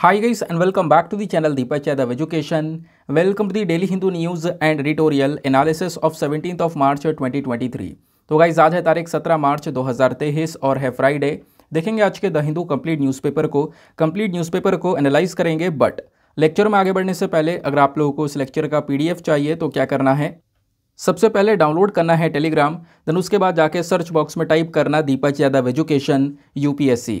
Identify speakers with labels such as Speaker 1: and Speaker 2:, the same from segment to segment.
Speaker 1: Hi guys and welcome back to the channel Deepa चैदव education welcome to the daily Hindu news and editorial analysis of 17th of March 2023. तो guys आज है तारीख 17 मार्च 2023 और है Friday देखेंगे आज के द हिंदू कंप्लीट न्यूज़पेपर को कंप्लीट न्यूज़पेपर को एनालाइज करेंगे बट लेक्चर में आगे बढ़ने से पहले अगर आप लोगों को इस लेक्चर का पी चाहिए तो क्या करना है सबसे पहले डाउनलोड करना है टेलीग्राम देन उसके बाद जाके सर्च बॉक्स में टाइप करना दीपा यादव एजुकेशन यूपीएससी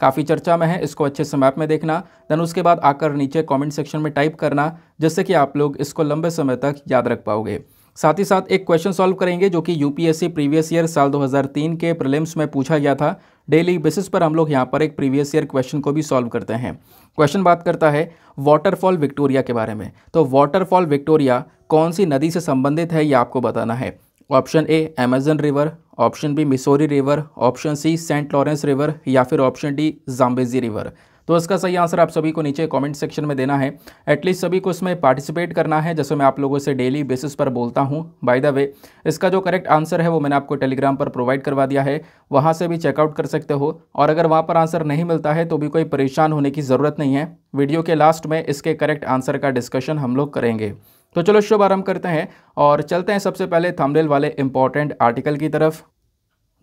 Speaker 1: काफ़ी चर्चा में है इसको अच्छे से मैप में देखना देन उसके बाद आकर नीचे कमेंट सेक्शन में टाइप करना जिससे कि आप लोग इसको लंबे समय तक याद रख पाओगे साथ ही साथ एक क्वेश्चन सॉल्व करेंगे जो कि यूपीएससी प्रीवियस ईयर साल 2003 के प्रीलिम्स में पूछा गया था डेली बेसिस पर हम लोग यहाँ पर एक प्रीवियस ईयर क्वेश्चन को भी सॉल्व करते हैं क्वेश्चन बात करता है वाटरफॉल विक्टोरिया के बारे में तो वाटरफॉल विक्टोरिया कौन सी नदी से संबंधित है ये आपको बताना है option A Amazon river option B Missouri river option C Saint Lawrence river या फिर ऑप्शन डी जाम्बेजी रिवर तो इसका सही आंसर आप सभी को नीचे कमेंट सेक्शन में देना है एटलीस्ट सभी को इसमें पार्टिसिपेट करना है जैसे मैं आप लोगों से डेली बेसिस पर बोलता हूँ बाय द वे इसका जो करेक्ट आंसर है वो मैंने आपको टेलीग्राम पर प्रोवाइड करवा दिया है वहाँ से भी चेकआउट कर सकते हो और अगर वहाँ पर आंसर नहीं मिलता है तो भी कोई परेशान होने की ज़रूरत नहीं है वीडियो के लास्ट में इसके करेक्ट आंसर का डिस्कशन हम लोग करेंगे तो चलो शुभ आरम्भ करते हैं और चलते हैं सबसे पहले थमरेल वाले इंपॉर्टेंट आर्टिकल की तरफ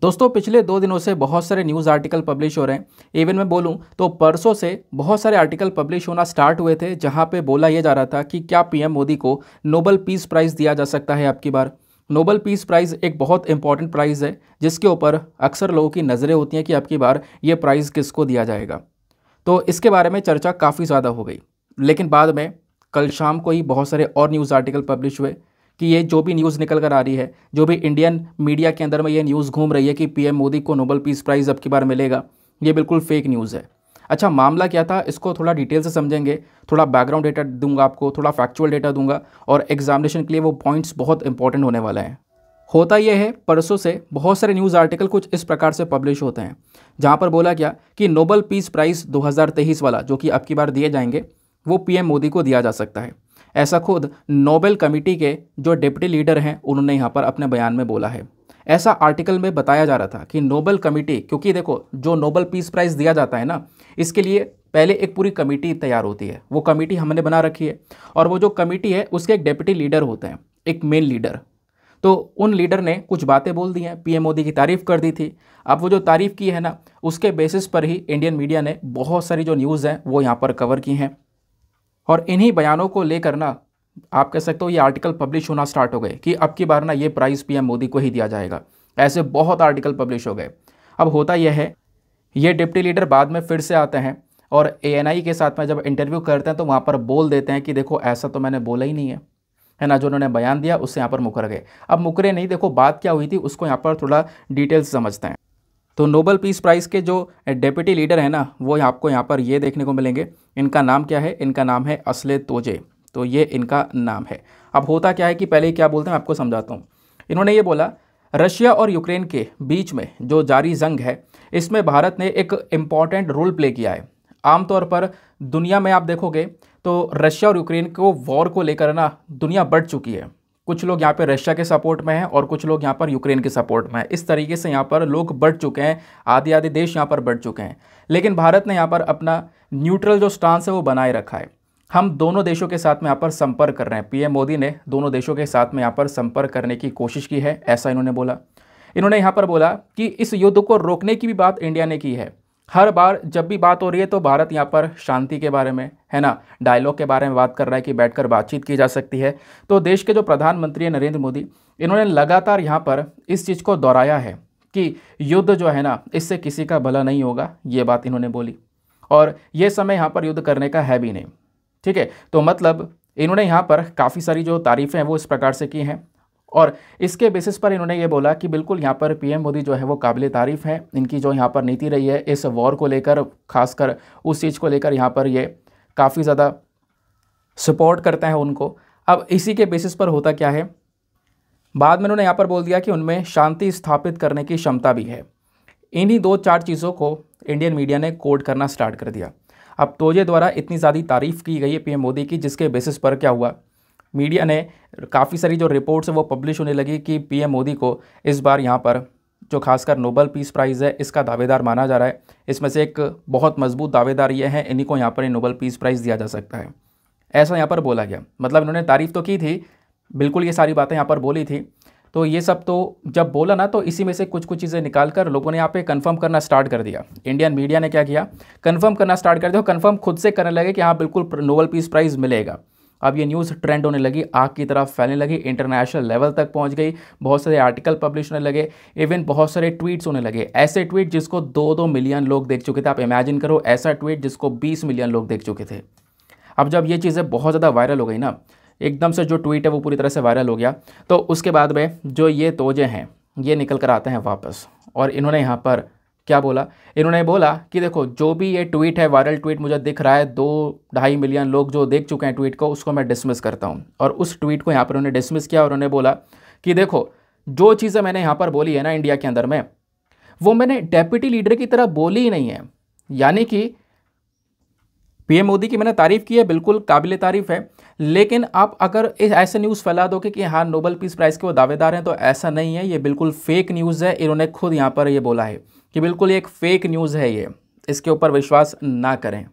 Speaker 1: दोस्तों पिछले दो दिनों से बहुत सारे न्यूज़ आर्टिकल पब्लिश हो रहे हैं इवन मैं बोलूं तो परसों से बहुत सारे आर्टिकल पब्लिश होना स्टार्ट हुए थे जहां पे बोला यह जा रहा था कि क्या पीएम मोदी को नोबल पीस प्राइज़ दिया जा सकता है आपकी बार नोबल पीस प्राइज़ एक बहुत इंपॉर्टेंट प्राइज़ है जिसके ऊपर अक्सर लोगों की नज़रें होती हैं कि आपकी बार ये प्राइज़ किसको दिया जाएगा तो इसके बारे में चर्चा काफ़ी ज़्यादा हो गई लेकिन बाद में कल शाम को ही बहुत सारे और न्यूज़ आर्टिकल पब्लिश हुए कि ये जो भी न्यूज़ निकल कर आ रही है जो भी इंडियन मीडिया के अंदर में ये न्यूज़ घूम रही है कि पीएम मोदी को नोबल पीस प्राइज़ अब की बार मिलेगा ये बिल्कुल फेक न्यूज़ है अच्छा मामला क्या था इसको थोड़ा डिटेल से समझेंगे थोड़ा बैकग्राउंड डेटा दूंगा आपको थोड़ा फैक्चुअल डेटा दूंगा और एग्जामिनेशन के लिए वो पॉइंट्स बहुत इंपॉर्टेंट होने वाला है होता यह है परसों से बहुत सारे न्यूज़ आर्टिकल कुछ इस प्रकार से पब्लिश होते हैं जहाँ पर बोला गया कि नोबल पीस प्राइज़ दो वाला जो कि अब की बार दिए जाएंगे वो पीएम मोदी को दिया जा सकता है ऐसा खुद नोबेल कमेटी के जो डिप्टी लीडर हैं उन्होंने यहाँ पर अपने बयान में बोला है ऐसा आर्टिकल में बताया जा रहा था कि नोबेल कमेटी क्योंकि देखो जो नोबेल पीस प्राइज़ दिया जाता है ना इसके लिए पहले एक पूरी कमेटी तैयार होती है वो कमेटी हमने बना रखी है और वो जो कमेटी है उसके एक डिप्टी लीडर होते हैं एक मेन लीडर तो उन लीडर ने कुछ बातें बोल दी हैं पीएम मोदी की तारीफ़ कर दी थी अब वो जो तारीफ़ की है ना उसके बेसिस पर ही इंडियन मीडिया ने बहुत सारी जो न्यूज़ हैं वो यहाँ पर कवर की हैं और इन्हीं बयानों को लेकर ना आप कह सकते हो ये आर्टिकल पब्लिश होना स्टार्ट हो गए कि अब की बार ना ये प्राइज़ पीएम मोदी को ही दिया जाएगा ऐसे बहुत आर्टिकल पब्लिश हो गए अब होता यह है ये डिप्टी लीडर बाद में फिर से आते हैं और ए के साथ में जब इंटरव्यू करते हैं तो वहाँ पर बोल देते हैं कि देखो ऐसा तो मैंने बोला ही नहीं है है ना जो उन्होंने बयान दिया उससे यहाँ पर मुकर गए अब मुकरे नहीं देखो बात क्या हुई थी उसको यहाँ पर थोड़ा डिटेल्स समझते हैं तो नोबल पीस प्राइज़ के जो डेप्यूटी लीडर हैं ना वो आपको यहाँ पर ये देखने को मिलेंगे इनका नाम क्या है इनका नाम है असले तोजे तो ये इनका नाम है अब होता क्या है कि पहले क्या बोलते हैं आपको समझाता हूँ इन्होंने ये बोला रशिया और यूक्रेन के बीच में जो जारी जंग है इसमें भारत ने एक इम्पॉर्टेंट रोल प्ले किया है आमतौर पर दुनिया में आप देखोगे तो रशिया और यूक्रेन को वॉर को लेकर ना दुनिया बढ़ चुकी है कुछ लोग यहाँ पर रशिया के सपोर्ट में हैं और कुछ लोग यहाँ पर यूक्रेन के सपोर्ट में हैं इस तरीके से यहाँ पर लोग बढ़ चुके हैं आधे आधे देश यहाँ पर बढ़ चुके हैं लेकिन भारत ने यहाँ पर अपना न्यूट्रल जो स्टांस है वो बनाए रखा है हम दोनों देशों के साथ में यहाँ पर संपर्क कर रहे हैं पीएम मोदी ने दोनों देशों के साथ में यहाँ पर संपर्क करने की कोशिश की है ऐसा इन्होंने बोला इन्होंने यहाँ पर बोला कि इस युद्ध को रोकने की भी बात इंडिया ने की है हर बार जब भी बात हो रही है तो भारत यहाँ पर शांति के बारे में है ना डायलॉग के बारे में बात कर रहा है कि बैठकर बातचीत की जा सकती है तो देश के जो प्रधानमंत्री हैं नरेंद्र मोदी इन्होंने लगातार यहाँ पर इस चीज़ को दोहराया है कि युद्ध जो है ना इससे किसी का भला नहीं होगा ये बात इन्होंने बोली और ये समय यहाँ पर युद्ध करने का है भी नहीं ठीक है तो मतलब इन्होंने यहाँ पर काफ़ी सारी जो तारीफ़ें हैं वो इस प्रकार से की हैं और इसके बेसिस पर इन्होंने ये बोला कि बिल्कुल यहाँ पर पीएम मोदी जो है वो काबिल तारीफ़ हैं इनकी जो यहाँ पर नीति रही है इस वॉर को लेकर खासकर उस चीज़ को लेकर यहाँ पर ये काफ़ी ज़्यादा सपोर्ट करते हैं उनको अब इसी के बेसिस पर होता क्या है बाद में उन्होंने यहाँ पर बोल दिया कि उनमें शांति स्थापित करने की क्षमता भी है इन्हीं दो चार चीज़ों को इंडियन मीडिया ने कोड करना स्टार्ट कर दिया अब तोजे द्वारा इतनी ज़्यादा तारीफ़ की गई है पीएम मोदी की जिसके बेसिस पर क्या हुआ मीडिया ने काफ़ी सारी जो रिपोर्ट्स वो पब्लिश होने लगी कि पीएम मोदी को इस बार यहाँ पर जो खासकर नोबल पीस प्राइज़ है इसका दावेदार माना जा रहा है इसमें से एक बहुत मजबूत दावेदार ये हैं इन्हीं को यहाँ पर नोबल पीस प्राइज़ दिया जा सकता है ऐसा यहाँ पर बोला गया मतलब इन्होंने तारीफ़ तो की थी बिल्कुल ये सारी बातें यहाँ पर बोली थी तो ये सब तो जब बोला ना तो इसी में से कुछ कुछ चीज़ें निकाल कर लोगों ने यहाँ पे कंफर्म करना स्टार्ट कर दिया इंडियन मीडिया ने क्या किया कंफर्म करना स्टार्ट कर दिया कंफर्म खुद से करने लगे कि हाँ बिल्कुल नोबल पीस प्राइज़ मिलेगा अब ये न्यूज़ ट्रेंड होने लगी आग की तरफ फैलने लगी इंटरनेशनल लेवल तक पहुंच गई बहुत सारे आर्टिकल पब्लिश होने लगे इवन बहुत सारे ट्वीट्स होने लगे ऐसे ट्वीट जिसको दो दो मिलियन लोग देख चुके थे आप इमेजिन करो ऐसा ट्वीट जिसको बीस मिलियन लोग देख चुके थे अब जब ये चीज़ें बहुत ज़्यादा वायरल हो गई ना एकदम से जो ट्वीट है वो पूरी तरह से वायरल हो गया तो उसके बाद में जो ये तोजे हैं ये निकल कर आते हैं वापस और इन्होंने यहाँ पर क्या बोला इन्होंने बोला कि देखो जो भी ये ट्वीट है वायरल ट्वीट मुझे दिख रहा है दो ढाई मिलियन लोग जो देख चुके हैं ट्वीट को उसको मैं डिसमिस करता हूँ और उस ट्वीट को यहाँ पर उन्होंने डिसमिस किया और उन्होंने बोला कि देखो जो चीज़ें मैंने यहाँ पर बोली है ना इंडिया के अंदर में वो मैंने डेप्यूटी लीडर की तरह बोली ही नहीं है यानी कि पीएम मोदी की मैंने तारीफ़ की है बिल्कुल काबिल तारीफ़ है लेकिन आप अगर ऐसे न्यूज़ फैला दो कि, कि हाँ नोबल पीस प्राइज़ के वो दावेदार हैं तो ऐसा नहीं है ये बिल्कुल फेक न्यूज़ है इन्होंने खुद यहाँ पर ये बोला है कि बिल्कुल एक फ़ेक न्यूज़ है ये इसके ऊपर विश्वास ना करें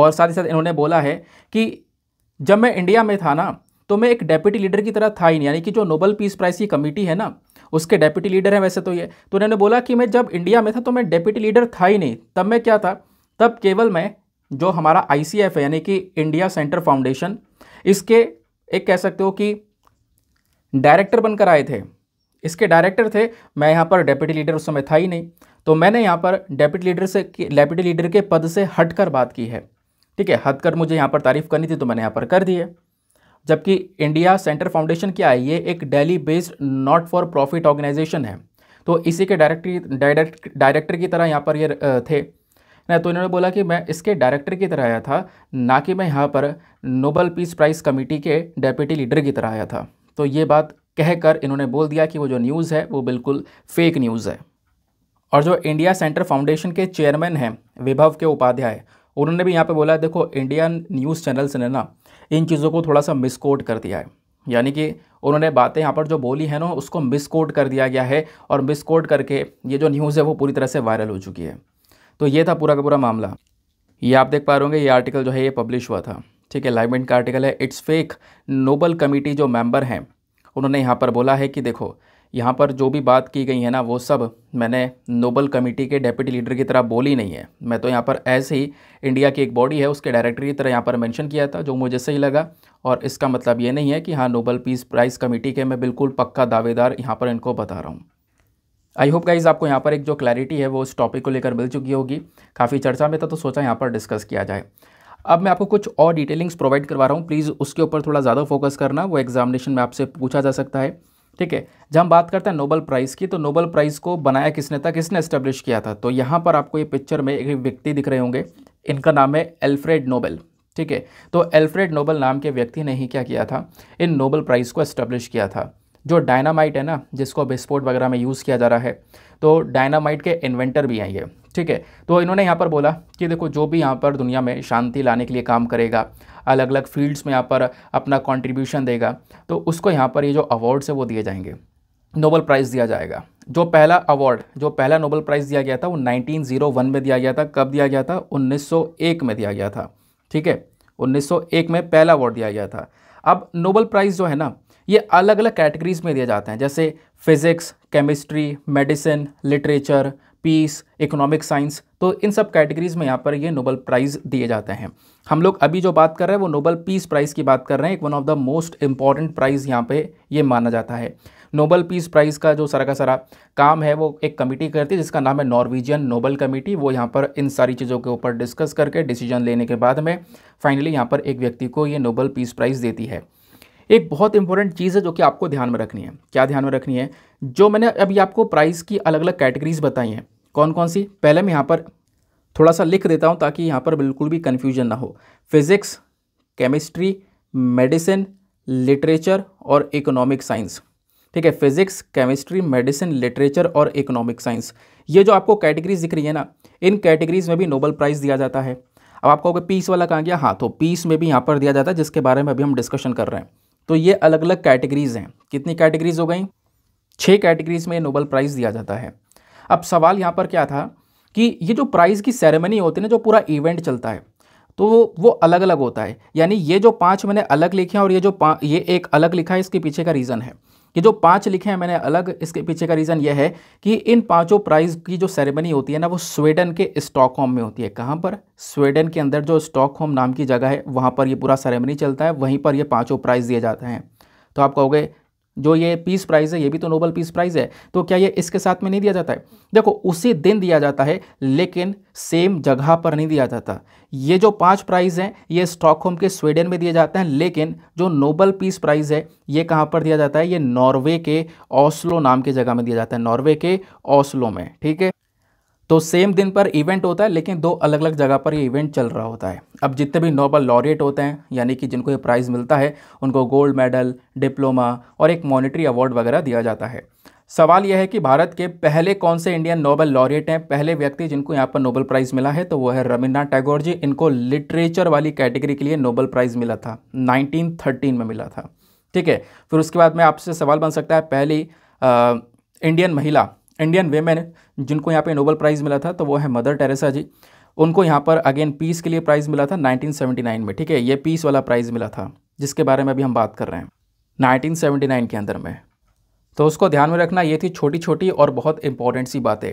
Speaker 1: और साथ ही साथ इन्होंने बोला है कि जब मैं इंडिया में था ना तो मैं एक डेप्यूटी लीडर की तरह था ही नहीं यानी कि जो नोबल पीस प्राइज़ की कमेटी है ना उसके डेप्यूटी लीडर हैं वैसे तो ये तो उन्होंने बोला कि मैं जब इंडिया में था तो मैं डेप्यूटी लीडर था ही नहीं तब मैं क्या था तब केवल मैं जो हमारा आई है यानी कि इंडिया सेंटर फाउंडेशन इसके एक कह सकते हो कि डायरेक्टर बनकर आए थे इसके डायरेक्टर थे मैं यहाँ पर डेप्यूटी लीडर उस समय था ही नहीं तो मैंने यहाँ पर डेप्यूटी लीडर से डेप्यूटी लीडर के पद से हटकर बात की है ठीक है हटकर मुझे यहाँ पर तारीफ़ करनी थी तो मैंने यहाँ पर कर दी है जबकि इंडिया सेंटर फाउंडेशन क्या है ये एक daily based not for profit organisation है तो इसी के डायरेक्टर डायरेक्ट डायरेक्टर की तरह यहाँ पर ये थे ना तो इन्होंने बोला कि मैं इसके डायरेक्टर की तरह आया था ना कि मैं यहाँ पर नोबल पीस प्राइज़ कमेटी के डेप्यूटी लीडर की तरह आया था तो ये बात कहकर इन्होंने बोल दिया कि वो जो न्यूज़ है वो बिल्कुल फेक न्यूज़ है और जो इंडिया सेंटर फाउंडेशन के चेयरमैन हैं विभव के उपाध्याय उन्होंने भी यहाँ पे बोला देखो इंडियन न्यूज़ चैनल्स ने ना इन चीज़ों को थोड़ा सा मिसकोट कर दिया है यानी कि उन्होंने बातें यहाँ पर जो बोली है ना उसको मिसकोट कर दिया गया है और मिसकोट करके ये जो न्यूज़ है वो पूरी तरह से वायरल हो चुकी है तो ये था पूरा का पूरा मामला ये आप देख पा रहे होंगे ये आर्टिकल जो है ये पब्लिश हुआ था ठीक है लाइवमेंट का आर्टिकल है इट्स फेक नोबल कमेटी जो मेंबर हैं उन्होंने यहाँ पर बोला है कि देखो यहाँ पर जो भी बात की गई है ना वो सब मैंने नोबल कमेटी के डेप्यूटी लीडर की तरह बोली नहीं है मैं तो यहाँ पर ऐसे ही इंडिया की एक बॉडी है उसके डायरेक्टर की तरह यहाँ पर मेंशन किया था जो मुझे सही लगा और इसका मतलब ये नहीं है कि हाँ नोबल पीस प्राइज़ कमेटी के मैं बिल्कुल पक्का दावेदार यहाँ पर इनको बता रहा हूँ आई होप गाइज आपको यहाँ पर एक जो क्लैरिटी है वो उस टॉपिक को लेकर मिल चुकी होगी काफ़ी चर्चा में था तो सोचा यहाँ पर डिस्कस किया जाए अब मैं आपको कुछ और डिटेलिंग्स प्रोवाइड करवा रहा हूँ प्लीज़ उसके ऊपर थोड़ा ज़्यादा फोकस करना वो एग्जामिनेशन में आपसे पूछा जा सकता है ठीक है जब हम बात करते हैं नोबल प्राइज़ की तो नोबल प्राइज़ को बनाया किसने था किसने इस्टेब्लिश किया था तो यहाँ पर आपको ये पिक्चर में एक व्यक्ति दिख रहे होंगे इनका नाम है एल्फ्रेड नोबल ठीक है तो एल्फ्रेड नोबल नाम के व्यक्ति ने ही क्या किया था इन नोबल प्राइज़ को इस्टेब्लिश किया था जो डायनामाइट है ना जिसको विस्फोट वगैरह में यूज़ किया जा रहा है तो डायनामाइट के इन्वेंटर भी हैं ये ठीक है तो इन्होंने यहाँ पर बोला कि देखो जो भी यहाँ पर दुनिया में शांति लाने के लिए काम करेगा अलग अलग फील्ड्स में यहाँ पर अपना कॉन्ट्रीब्यूशन देगा तो उसको यहाँ पर ये जो अवार्ड्स है वो दिए जाएंगे नोबल प्राइज़ दिया जाएगा जो पहला अवार्ड जो पहला नोबल प्राइज़ दिया गया था वो 1901 में दिया गया था कब दिया गया था 1901 में दिया गया था ठीक है 1901 में पहला अवार्ड दिया गया था अब नोबल प्राइज़ जो है ना ये अलग अलग कैटेगरीज़ में दिए जाते हैं जैसे physics chemistry medicine literature peace economic science तो इन सब कैटेगरीज़ में यहाँ पर ये नोबल प्राइज़ दिए जाते हैं हम लोग अभी जो बात कर रहे हैं वो नोबल पीस प्राइज़ की बात कर रहे हैं एक one of the most important prize यहाँ पे ये माना जाता है नोबल पीस प्राइज़ का जो सारा का सारा काम है वो एक कमेटी करती है जिसका नाम है नॉर्वेजियन नोबल कमेटी वो यहाँ पर इन सारी चीज़ों के ऊपर डिस्कस करके डिसीजन लेने के बाद में फाइनली यहाँ पर एक व्यक्ति को ये नोबल पीस प्राइज़ देती है एक बहुत इंपॉर्टेंट चीज़ है जो कि आपको ध्यान में रखनी है क्या ध्यान में रखनी है जो मैंने अभी आपको प्राइस की अलग अलग कैटेगरीज बताई हैं कौन कौन सी पहले मैं यहाँ पर थोड़ा सा लिख देता हूँ ताकि यहाँ पर बिल्कुल भी कन्फ्यूजन ना हो फिज़िक्स केमिस्ट्री मेडिसिन लिटरेचर और इकोनॉमिक साइंस ठीक है फिज़िक्स केमिस्ट्री मेडिसिन लिटरेचर और इकोनॉमिक साइंस ये जो आपको कैटेगरीज दिख रही है ना इन कैटेगरीज में भी नोबल प्राइज़ दिया जाता है अब आपको कहोगे पीस वाला कहाँ गया हाँ तो पीस में भी यहाँ पर दिया जाता है जिसके बारे में अभी हम डिस्कशन कर रहे हैं तो ये अलग अलग कैटेगरीज़ हैं कितनी कैटेगरीज हो गई छः कैटेगरीज में नोबल प्राइज़ दिया जाता है अब सवाल यहाँ पर क्या था कि ये जो प्राइज़ की सेरेमनी होती है ना जो पूरा इवेंट चलता है तो वो अलग अलग होता है यानी ये जो पाँच मैंने अलग लिखे हैं और ये जो ये एक अलग लिखा है इसके पीछे का रीज़न है ये जो पांच लिखे हैं मैंने अलग इसके पीछे का रीज़न ये है कि इन पांचों प्राइज़ की जो सेरेमनी होती है ना वो स्वीडन के स्टॉकहोम में होती है कहाँ पर स्वीडन के अंदर जो स्टॉकहोम नाम की जगह है वहाँ पर ये पूरा सेरेमनी चलता है वहीं पर ये पाँचों प्राइज़ दिए जाते हैं तो आप कहोगे जो ये पीस प्राइज़ है ये भी तो नोबल पीस प्राइज़ है तो क्या ये इसके साथ में नहीं दिया जाता है देखो उसी दिन दिया जाता है लेकिन सेम जगह पर नहीं दिया जाता ये जो पांच प्राइज़ हैं ये स्टॉकहोम के स्वीडन में दिए जाते हैं लेकिन जो नोबल पीस प्राइज़ है ये कहाँ पर दिया जाता है ये नॉर्वे के ओस्लो नाम की जगह में दिया जाता है नॉर्वे के ओस्लो में ठीक है तो सेम दिन पर इवेंट होता है लेकिन दो अलग अलग जगह पर ये इवेंट चल रहा होता है अब जितने भी नोबल लॉरिएट होते हैं यानी कि जिनको ये प्राइज़ मिलता है उनको गोल्ड मेडल डिप्लोमा और एक मॉनिटरी अवार्ड वगैरह दिया जाता है सवाल यह है कि भारत के पहले कौन से इंडियन नोबल लॉरिएट हैं पहले व्यक्ति जिनको यहाँ पर नोबल प्राइज़ मिला है तो वो है रविन्द्रनाथ टैगोर जी इनको लिटरेचर वाली कैटेगरी के लिए नोबल प्राइज़ मिला था नाइनटीन में मिला था ठीक है फिर उसके बाद में आपसे सवाल बन सकता है पहली इंडियन महिला इंडियन वेमेन जिनको यहाँ पे नोबल प्राइज़ मिला था तो वो है मदर टेरेसा जी उनको यहाँ पर अगेन पीस के लिए प्राइज़ मिला था 1979 में ठीक है ये पीस वाला प्राइज़ मिला था जिसके बारे में अभी हम बात कर रहे हैं 1979 के अंदर में तो उसको ध्यान में रखना ये थी छोटी छोटी और बहुत इंपॉर्टेंट सी बातें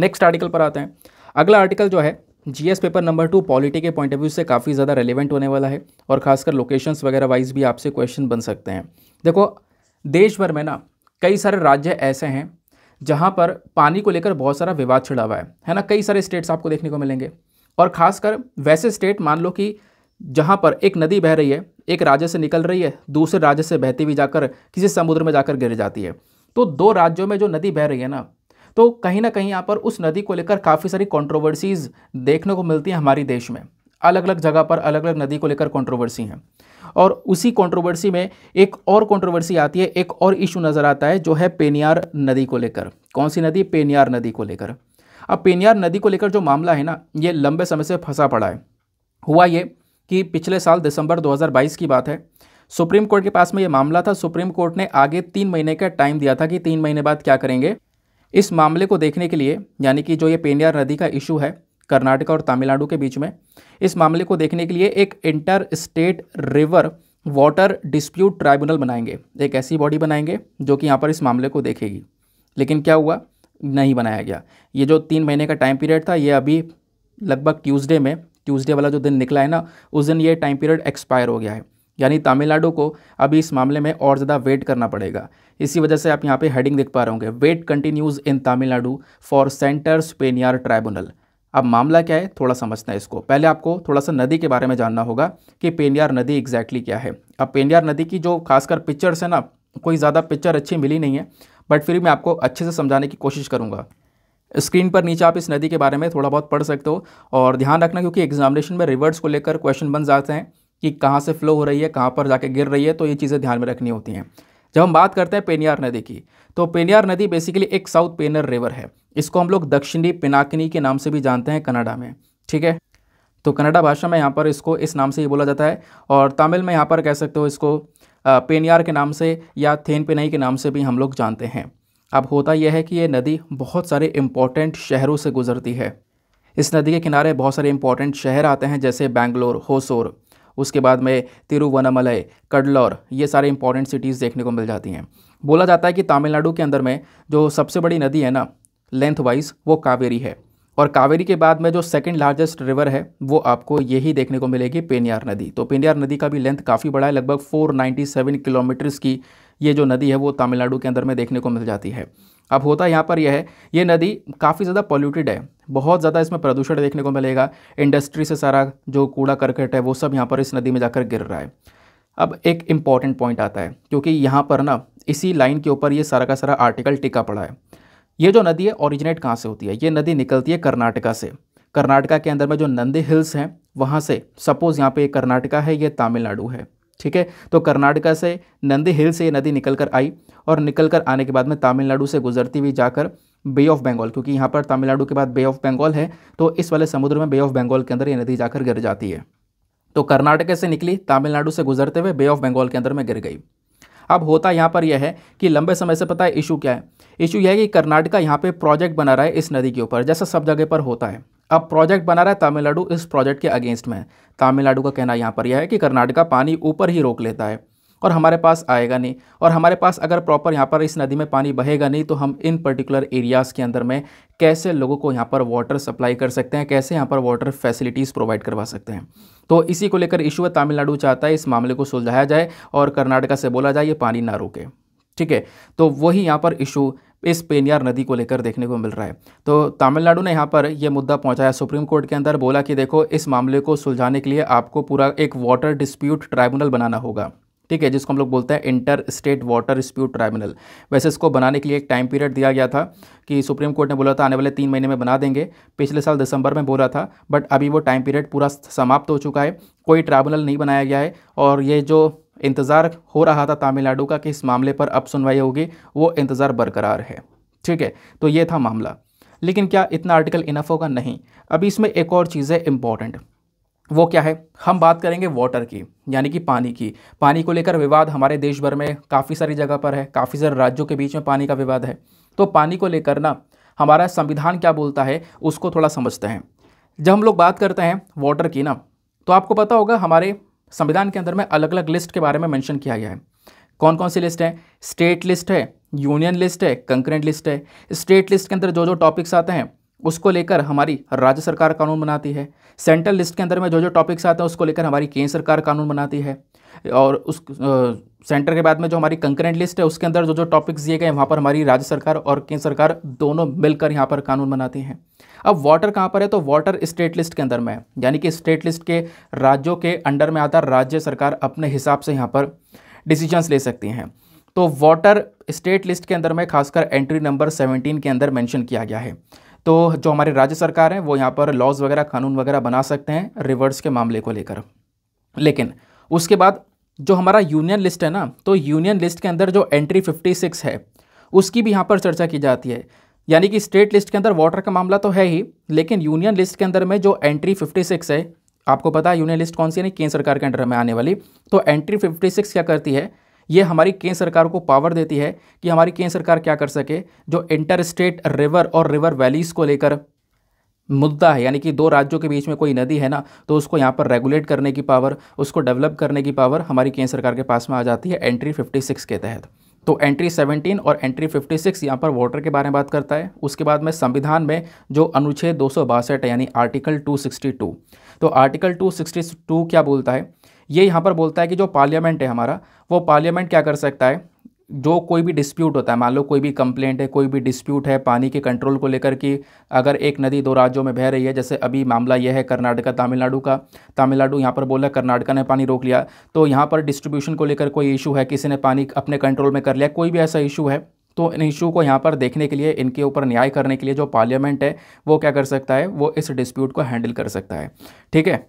Speaker 1: नेक्स्ट आर्टिकल पर आते हैं अगला आर्टिकल जो है G paper number two polity के पॉइंट ऑफ व्यू से काफ़ी ज़्यादा रेलिवेंट होने वाला है और खासकर लोकेशंस वगैरह वाइज भी आपसे क्वेश्चन बन सकते हैं देखो देश भर में ना कई सारे राज्य ऐसे हैं जहाँ पर पानी को लेकर बहुत सारा विवाद छिड़ा हुआ है है ना कई सारे स्टेट्स आपको देखने को मिलेंगे और ख़ासकर वैसे स्टेट मान लो कि जहाँ पर एक नदी बह रही है एक राज्य से निकल रही है दूसरे राज्य से बहती हुई जाकर किसी समुद्र में जाकर गिर जाती है तो दो राज्यों में जो नदी बह रही है ना तो कहीं ना कहीं यहाँ पर उस नदी को लेकर काफ़ी सारी कॉन्ट्रोवर्सीज़ देखने को मिलती हैं हमारे देश में अलग अलग जगह पर अलग अलग नदी को लेकर कॉन्ट्रोवर्सी हैं और उसी कंट्रोवर्सी में एक और कंट्रोवर्सी आती है एक और इशू नज़र आता है जो है पेनियार नदी को लेकर कौन सी नदी पेनियार नदी को लेकर अब पेनियार नदी को लेकर जो मामला है ना ये लंबे समय से फंसा पड़ा है हुआ ये कि पिछले साल दिसंबर 2022 की बात है सुप्रीम कोर्ट के पास में ये मामला था सुप्रीम कोर्ट ने आगे तीन महीने का टाइम दिया था कि तीन महीने बाद क्या करेंगे इस मामले को देखने के लिए यानी कि जो ये पेनियार नदी का इशू है कर्नाटका और तमिलनाडु के बीच में इस मामले को देखने के लिए एक inter state river water dispute tribunal बनाएंगे एक ऐसी बॉडी बनाएंगे जो कि यहाँ पर इस मामले को देखेगी लेकिन क्या हुआ नहीं बनाया गया ये जो तीन महीने का टाइम पीरियड था ये अभी लगभग ट्यूसडे में ट्यूसडे वाला जो दिन निकला है ना उस दिन ये टाइम पीरियड एक्सपायर हो गया है यानी तमिलनाडु को अभी इस मामले में और ज़्यादा वेट करना पड़ेगा इसी वजह से आप यहाँ पे हेडिंग देख पा रहे होंगे wait continues in Tamil Nadu for centres Pennaiyar tribunal अब मामला क्या है थोड़ा समझना है इसको पहले आपको थोड़ा सा नदी के बारे में जानना होगा कि पेंडियार नदी एग्जैक्टली क्या है अब पेंडियार नदी की जो खासकर पिक्चर्स है ना कोई ज़्यादा पिक्चर अच्छी मिली नहीं है बट फिर मैं आपको अच्छे से समझाने की कोशिश करूँगा स्क्रीन पर नीचे आप इस नदी के बारे में थोड़ा बहुत पढ़ सकते हो और ध्यान रखना क्योंकि एग्जामिनेशन में रिवर्स को लेकर क्वेश्चन बन जाते हैं कि कहाँ से फ्लो हो रही है कहाँ पर जाके गिर रही है तो ये चीज़ें ध्यान में रखनी होती हैं जब हम बात करते हैं पेनियार नदी की तो पेनियार नदी बेसिकली एक साउथ पेनर रिवर है इसको हम लोग दक्षिणी पिनाकिनी के नाम से भी जानते हैं कनाडा में ठीक है तो कनाडा भाषा में यहाँ पर इसको इस नाम से ही बोला जाता है और तमिल में यहाँ पर कह सकते हो इसको पेनियार के नाम से या थेन पेनाई के नाम से भी हम लोग जानते हैं अब होता यह है कि ये नदी बहुत सारे इम्पोर्टेंट शहरों से गुजरती है इस नदी के किनारे बहुत सारे इंपॉर्टेंट शहर आते हैं जैसे बैंगलोर होसोर उसके बाद में तिरुवनमलय कडलौर ये सारे इंपॉर्टेंट सिटीज़ देखने को मिल जाती हैं बोला जाता है कि तमिलनाडु के अंदर में जो सबसे बड़ी नदी है ना लेंथ वाइज वो कावेरी है और कावेरी के बाद में जो सेकंड लार्जेस्ट रिवर है वो आपको यही देखने को मिलेगी पेनियार नदी तो पेनियार नदी का भी लेंथ काफ़ी बड़ा है लगभग 497 किलोमीटर्स की ये जो नदी है वो तमिलनाडु के अंदर में देखने को मिल जाती है अब होता यहाँ पर यह है ये नदी काफ़ी ज़्यादा पॉल्यूटेड है बहुत ज़्यादा इसमें प्रदूषण देखने को मिलेगा इंडस्ट्री से सारा जो कूड़ा करकट है वो सब यहाँ पर इस नदी में जाकर गिर रहा है अब एक इम्पॉर्टेंट पॉइंट आता है क्योंकि यहाँ पर ना इसी लाइन के ऊपर ये सारा का सारा आर्टिकल टिका पड़ा है ये जो नदी है ओरिजिनेट कहाँ से होती है ये नदी निकलती है कर्नाटका से कर्नाटका के अंदर में जो नंदी हिल्स हैं वहाँ से सपोज़ यहाँ पे कर्नाटका है ये तमिलनाडु है ठीक है तो कर्नाटका से नंदी हिल से ये नदी निकल कर आई और निकल कर आने के बाद में तमिलनाडु से गुजरती हुई जाकर बे ऑफ बंगाल क्योंकि यहाँ पर तमिलनाडु के बाद बे ऑफ बंगाल है तो इस वाले समुद्र में बे ऑफ बंगाल के अंदर ये नदी जाकर गिर जाती है तो कर्नाटक से निकली तमिलनाडु से गुजरते हुए बे ऑफ बंगाल के अंदर में गिर गई अब होता यहाँ पर यह है कि लंबे समय से पता है इशू क्या है इशू यह है कि कर्नाटका यहाँ पे प्रोजेक्ट बना रहा है इस नदी के ऊपर जैसा सब जगह पर होता है अब प्रोजेक्ट बना रहा है तमिलनाडु इस प्रोजेक्ट के अगेंस्ट में तमिलनाडु का कहना यहाँ पर यह है कि कर्नाटका पानी ऊपर ही रोक लेता है और हमारे पास आएगा नहीं और हमारे पास अगर प्रॉपर यहाँ पर इस नदी में पानी बहेगा नहीं तो हम इन पर्टिकुलर एरियाज़ के अंदर में कैसे लोगों को यहाँ पर वाटर सप्लाई कर सकते हैं कैसे यहाँ पर वाटर फैसिलिटीज़ प्रोवाइड करवा सकते हैं तो इसी को लेकर इशू है तमिलनाडु चाहता है इस मामले को सुलझाया जाए और कर्नाटका से बोला जाए ये पानी ना रोके ठीक है तो वही यहाँ पर इशू इस पेनियार नदी को लेकर देखने को मिल रहा है तो तमिलनाडु ने यहाँ पर यह मुद्दा पहुँचाया सुप्रीम कोर्ट के अंदर बोला कि देखो इस मामले को सुलझाने के लिए आपको पूरा एक वाटर डिस्प्यूट ट्राइब्यूनल बनाना होगा ठीक है जिसको हम लोग बोलते हैं inter state water dispute tribunal वैसे इसको बनाने के लिए एक टाइम पीरियड दिया गया था कि सुप्रीम कोर्ट ने बोला था आने वाले तीन महीने में बना देंगे पिछले साल दिसंबर में बोला था बट अभी वो टाइम पीरियड पूरा समाप्त हो चुका है कोई ट्राइब्यूनल नहीं बनाया गया है और ये जो इंतज़ार हो रहा था तमिलनाडु का कि इस मामले पर अब सुनवाई होगी वो इंतज़ार बरकरार है ठीक है तो ये था मामला लेकिन क्या इतना आर्टिकल इनफ होगा नहीं अभी इसमें एक और चीज़ है इम्पॉर्टेंट वो क्या है हम बात करेंगे वाटर की यानी कि पानी की पानी को लेकर विवाद हमारे देश भर में काफ़ी सारी जगह पर है काफ़ी सारे राज्यों के बीच में पानी का विवाद है तो पानी को लेकर ना हमारा संविधान क्या बोलता है उसको थोड़ा समझते हैं जब हम लोग बात करते हैं वाटर की ना तो आपको पता होगा हमारे संविधान के अंदर में अलग अलग लिस्ट के बारे में मेंशन किया गया है कौन कौन सी लिस्ट है स्टेट लिस्ट है यूनियन लिस्ट है कंक्रेंट लिस्ट है स्टेट लिस्ट के अंदर जो जो टॉपिक्स आते हैं उसको लेकर हमारी राज्य सरकार कानून बनाती है सेंट्रल लिस्ट के अंदर में जो जो टॉपिक्स आते हैं उसको लेकर हमारी केंद्र सरकार कानून बनाती है और उस सेंटर के बाद में जो हमारी कंकरेंट लिस्ट है उसके अंदर जो जो टॉपिक्स दिए गए वहाँ पर हमारी राज्य सरकार और केंद्र सरकार दोनों मिलकर यहाँ पर कानून बनाती हैं अब वाटर कहाँ पर है तो वाटर स्टेट लिस्ट के अंदर में है यानी कि स्टेट लिस्ट के राज्यों के अंडर में आता राज्य सरकार अपने हिसाब से यहाँ पर डिसीजंस ले सकती हैं तो वाटर स्टेट लिस्ट के अंदर में खासकर एंट्री नंबर 17 के अंदर मेंशन किया गया है तो जो हमारे राज्य सरकार है वो यहाँ पर लॉज वगैरह कानून वगैरह बना सकते हैं रिवर्स के मामले को लेकर लेकिन उसके बाद जो हमारा यूनियन लिस्ट है ना तो यूनियन लिस्ट के अंदर जो एंट्री 56 है उसकी भी यहाँ पर चर्चा की जाती है यानी कि स्टेट लिस्ट के अंदर वाटर का मामला तो है ही लेकिन यूनियन लिस्ट के अंदर में जो एंट्री 56 है आपको पता है यूनियन लिस्ट कौन सी है केंद्र सरकार के अंडर में आने वाली तो एंट्री 56 क्या करती है ये हमारी केंद्र सरकार को पावर देती है कि हमारी केंद्र सरकार क्या कर सके जो इंटर स्टेट रिवर और रिवर वैलीज़ को लेकर मुद्दा है यानी कि दो राज्यों के बीच में कोई नदी है ना तो उसको यहाँ पर रेगुलेट करने की पावर उसको डेवलप करने की पावर हमारी केंद्र सरकार के पास में आ जाती है एंट्री 56 के तहत तो एंट्री 17 और एंट्री 56 सिक्स यहाँ पर वोटर के बारे में बात करता है उसके बाद में संविधान में जो अनुच्छेद दो है यानी आर्टिकल 262 तो आर्टिकल 262 क्या बोलता है ये यहाँ पर बोलता है कि जो पार्लियामेंट है हमारा वो पार्लियामेंट क्या कर सकता है जो कोई भी डिस्प्यूट होता है मान लो कोई भी कंप्लेंट है कोई भी डिस्प्यूट है पानी के कंट्रोल को लेकर कि अगर एक नदी दो राज्यों में बह रही है जैसे अभी मामला यह है कर्नाटका तमिलनाडु का तमिलनाडु यहाँ पर बोला कर्नाटका ने पानी रोक लिया तो यहाँ पर डिस्ट्रीब्यूशन को लेकर कोई इशू है किसी ने पानी अपने कंट्रोल में कर लिया कोई भी ऐसा इशू है तो इन इशू को यहाँ पर देखने के लिए इनके ऊपर न्याय करने के लिए जो पार्लियामेंट है वो क्या कर सकता है वो इस डिस्प्यूट को हैंडल कर सकता है ठीक है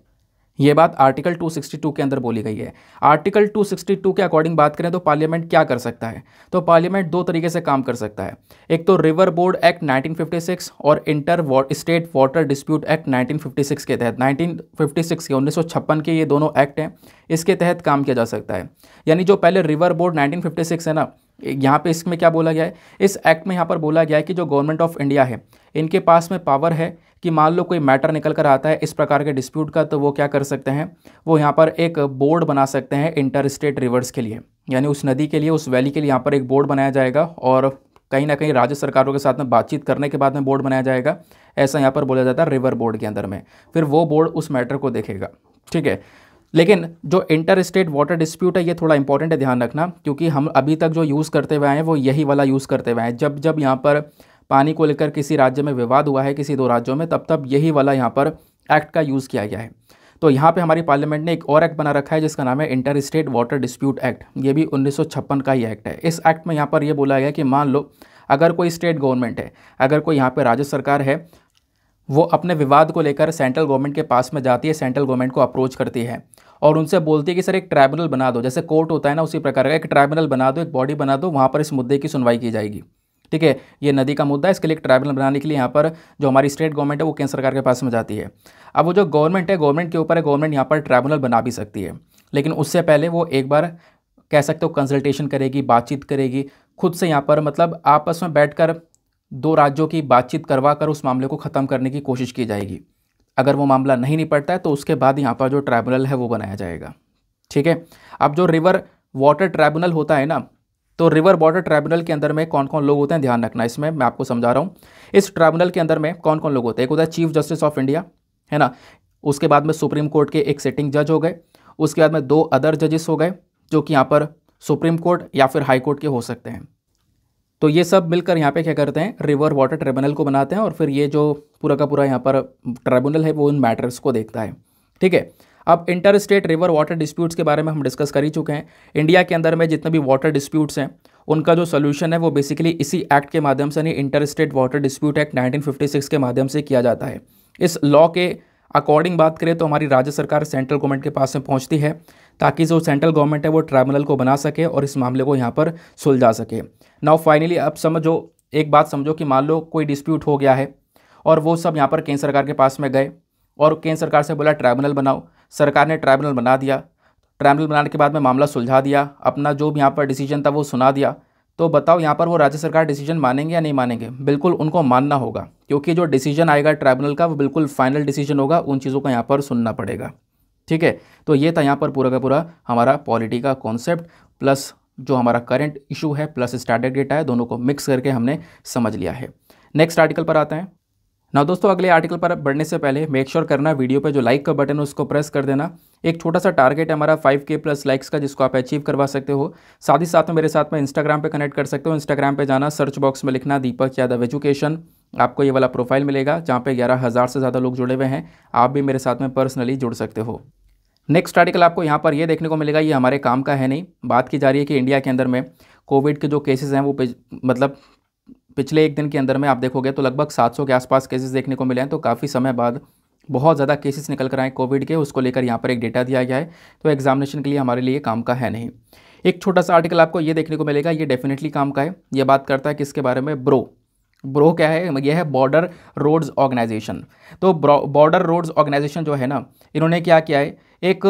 Speaker 1: ये बात आर्टिकल 262 के अंदर बोली गई है आर्टिकल 262 के अकॉर्डिंग बात करें तो पार्लियामेंट क्या कर सकता है तो पार्लियामेंट दो तरीके से काम कर सकता है एक तो रिवर बोर्ड एक्ट 1956 और inter state water dispute act 1956 के तहत 1956 के उन्नीस के ये दोनों एक्ट हैं इसके तहत काम किया जा सकता है यानी जो पहले रिवर बोर्ड नाइनटीन है ना यहाँ पे इसमें क्या बोला गया है इस एक्ट में यहाँ पर बोला गया है कि जो गवर्नमेंट ऑफ इंडिया है इनके पास में पावर है कि मान लो कोई मैटर निकल कर आता है इस प्रकार के डिस्प्यूट का तो वो क्या कर सकते हैं वो यहाँ पर एक बोर्ड बना सकते हैं इंटर स्टेट रिवर्स के लिए यानी उस नदी के लिए उस वैली के लिए यहाँ पर एक बोर्ड बनाया जाएगा और कहीं ना कहीं राज्य सरकारों के साथ में बातचीत करने के बाद में बोर्ड बनाया जाएगा ऐसा यहाँ पर बोला जाता है रिवर बोर्ड के अंदर में फिर वो बोर्ड उस मैटर को देखेगा ठीक है लेकिन जो इंटर स्टेट वाटर डिस्प्यूट है ये थोड़ा इंपॉर्टेंट है ध्यान रखना क्योंकि हम अभी तक जो यूज़ करते हुए हैं वो यही वाला यूज़ करते हुए हैं जब जब यहाँ पर पानी को लेकर किसी राज्य में विवाद हुआ है किसी दो राज्यों में तब तब यही वाला यहाँ पर एक्ट का यूज़ किया गया है तो यहाँ पे हमारी पार्लियामेंट ने एक और एक्ट बना रखा है जिसका नाम है inter state water dispute act ये भी उन्नीस का ही एक्ट है इस एक्ट में यहाँ पर यह बोला गया कि मान लो अगर कोई स्टेट गवर्नमेंट है अगर कोई यहाँ पर राज्य सरकार है वो अपने विवाद को लेकर सेंट्रल गवर्नमेंट के पास में जाती है सेंट्रल गवर्नमेंट को अप्रोच करती है और उनसे बोलती है कि सर एक ट्राइब्यूनल बना दो जैसे कोर्ट होता है ना उसी प्रकार का एक ट्राइब्यूनल बना दो एक बॉडी बना दो वहाँ पर इस मुद्दे की सुनवाई की जाएगी ठीक है ये नदी का मुद्दा है इसके लिए एक ट्राइब्यूनल बनाने के लिए यहाँ पर जो हमारी स्टेट गवर्नमेंट है वो केंद्र सरकार के पास में जाती है अब वो जो गवर्नमेंट है गवर्नमेंट के ऊपर है गवर्नमेंट यहाँ पर ट्राइबूनल बना भी सकती है लेकिन उससे पहले वो एक बार कह सकते हो कंसल्टेशन करेगी बातचीत करेगी खुद से यहाँ पर मतलब आपस में बैठ दो राज्यों की बातचीत करवा कर उस मामले को ख़त्म करने की कोशिश की जाएगी अगर वो मामला नहीं निपटता है तो उसके बाद यहाँ पर जो ट्राइब्यूनल है वो बनाया जाएगा ठीक है अब जो रिवर वाटर ट्राइब्यूनल होता है ना तो रिवर बॉर्डर ट्राइब्यूनल के अंदर में कौन कौन लोग होते हैं ध्यान रखना इसमें मैं आपको समझा रहा हूँ इस ट्राइब्यूनल के अंदर में कौन कौन लोग होते हैं एक होता है चीफ जस्टिस ऑफ इंडिया है ना उसके बाद में सुप्रीम कोर्ट के एक सिटिंग जज हो गए उसके बाद में दो अदर जजेस हो गए जो कि यहाँ पर सुप्रीम कोर्ट या फिर हाई कोर्ट के हो सकते हैं तो ये सब मिलकर यहाँ पे क्या करते हैं रिवर वाटर ट्रिब्यूनल को बनाते हैं और फिर ये जो पूरा का पूरा यहाँ पर ट्राइब्यूनल है वो उन मैटर्स को देखता है ठीक है अब inter state river water disputes के बारे में हम डिस्कस कर ही चुके हैं इंडिया के अंदर में जितने भी वाटर डिस्प्यूट्स हैं उनका जो सोल्यूशन है वो बेसिकली इसी एक्ट के माध्यम से नहीं inter state water dispute act 1956 के माध्यम से किया जाता है इस लॉ के अकॉर्डिंग बात करें तो हमारी राज्य सरकार सेंट्रल गवर्नमेंट के पास में पहुंचती है ताकि जो सेंट्रल गवर्नमेंट है वो ट्राइब्यूनल को बना सके और इस मामले को यहाँ पर सुलझा सके नाउ फाइनली अब समझो एक बात समझो कि मान लो कोई डिस्प्यूट हो गया है और वो सब यहाँ पर केंद्र सरकार के पास में गए और केंद्र सरकार से बोला ट्राइब्यूनल बनाओ सरकार ने ट्राइब्यूनल बना दिया ट्राइब्यूनल बनाने के बाद में मामला सुलझा दिया अपना जो भी यहाँ पर डिसीजन था वो सुना दिया तो बताओ यहाँ पर वो राज्य सरकार डिसीजन मानेंगे या नहीं मानेंगे बिल्कुल उनको मानना होगा क्योंकि जो डिसीजन आएगा ट्राइब्यूनल का वो बिल्कुल फाइनल डिसीजन होगा उन चीज़ों का यहाँ पर सुनना पड़ेगा ठीक है तो ये था यहाँ पर पूरा का पूरा हमारा पॉलिटी का कॉन्सेप्ट प्लस जो हमारा करंट इशू है प्लस स्टैंडर्ड डेटा है दोनों को मिक्स करके हमने समझ लिया है नेक्स्ट आर्टिकल पर आते हैं ना दोस्तों अगले आर्टिकल पर बढ़ने से पहले मेक श्योर करना वीडियो पर जो लाइक का बटन है उसको प्रेस कर देना एक छोटा सा टारगेट है हमारा 5k प्लस लाइक्स का जिसको आप अचीव करवा सकते हो साथ ही साथ में मेरे साथ में इंस्टाग्राम पे कनेक्ट कर सकते हो इंस्टाग्राम पे जाना सर्च बॉक्स में लिखना दीपक यादव एजुकेशन आपको ये वाला प्रोफाइल मिलेगा जहाँ पर ग्यारह हज़ार से ज़्यादा लोग जुड़े हुए हैं आप भी मेरे साथ में पर्सनली जुड़ सकते हो नेक्स्ट आर्टिकल आपको यहाँ पर ये देखने को मिलेगा ये हमारे काम का है नहीं बात की जा रही है कि इंडिया के अंदर में कोविड के जो केसेज हैं वो मतलब पिछले एक दिन के अंदर में आप देखोगे तो लगभग 700 के आसपास केसेस देखने को मिले हैं तो काफ़ी समय बाद बहुत ज़्यादा केसेस निकल कर आए कोविड के उसको लेकर यहाँ पर एक डेटा दिया गया है तो एग्जामिनेशन के लिए हमारे लिए काम का है नहीं एक छोटा सा आर्टिकल आपको ये देखने को मिलेगा ये डेफिनेटली काम का है ये बात करता है किसके बारे में ब्रो ब्रो क्या है यह है बॉर्डर रोड्स ऑर्गेनाइजेशन तो बॉर्डर रोड्स ऑर्गेनाइजेशन जो है ना इन्होंने क्या किया है एक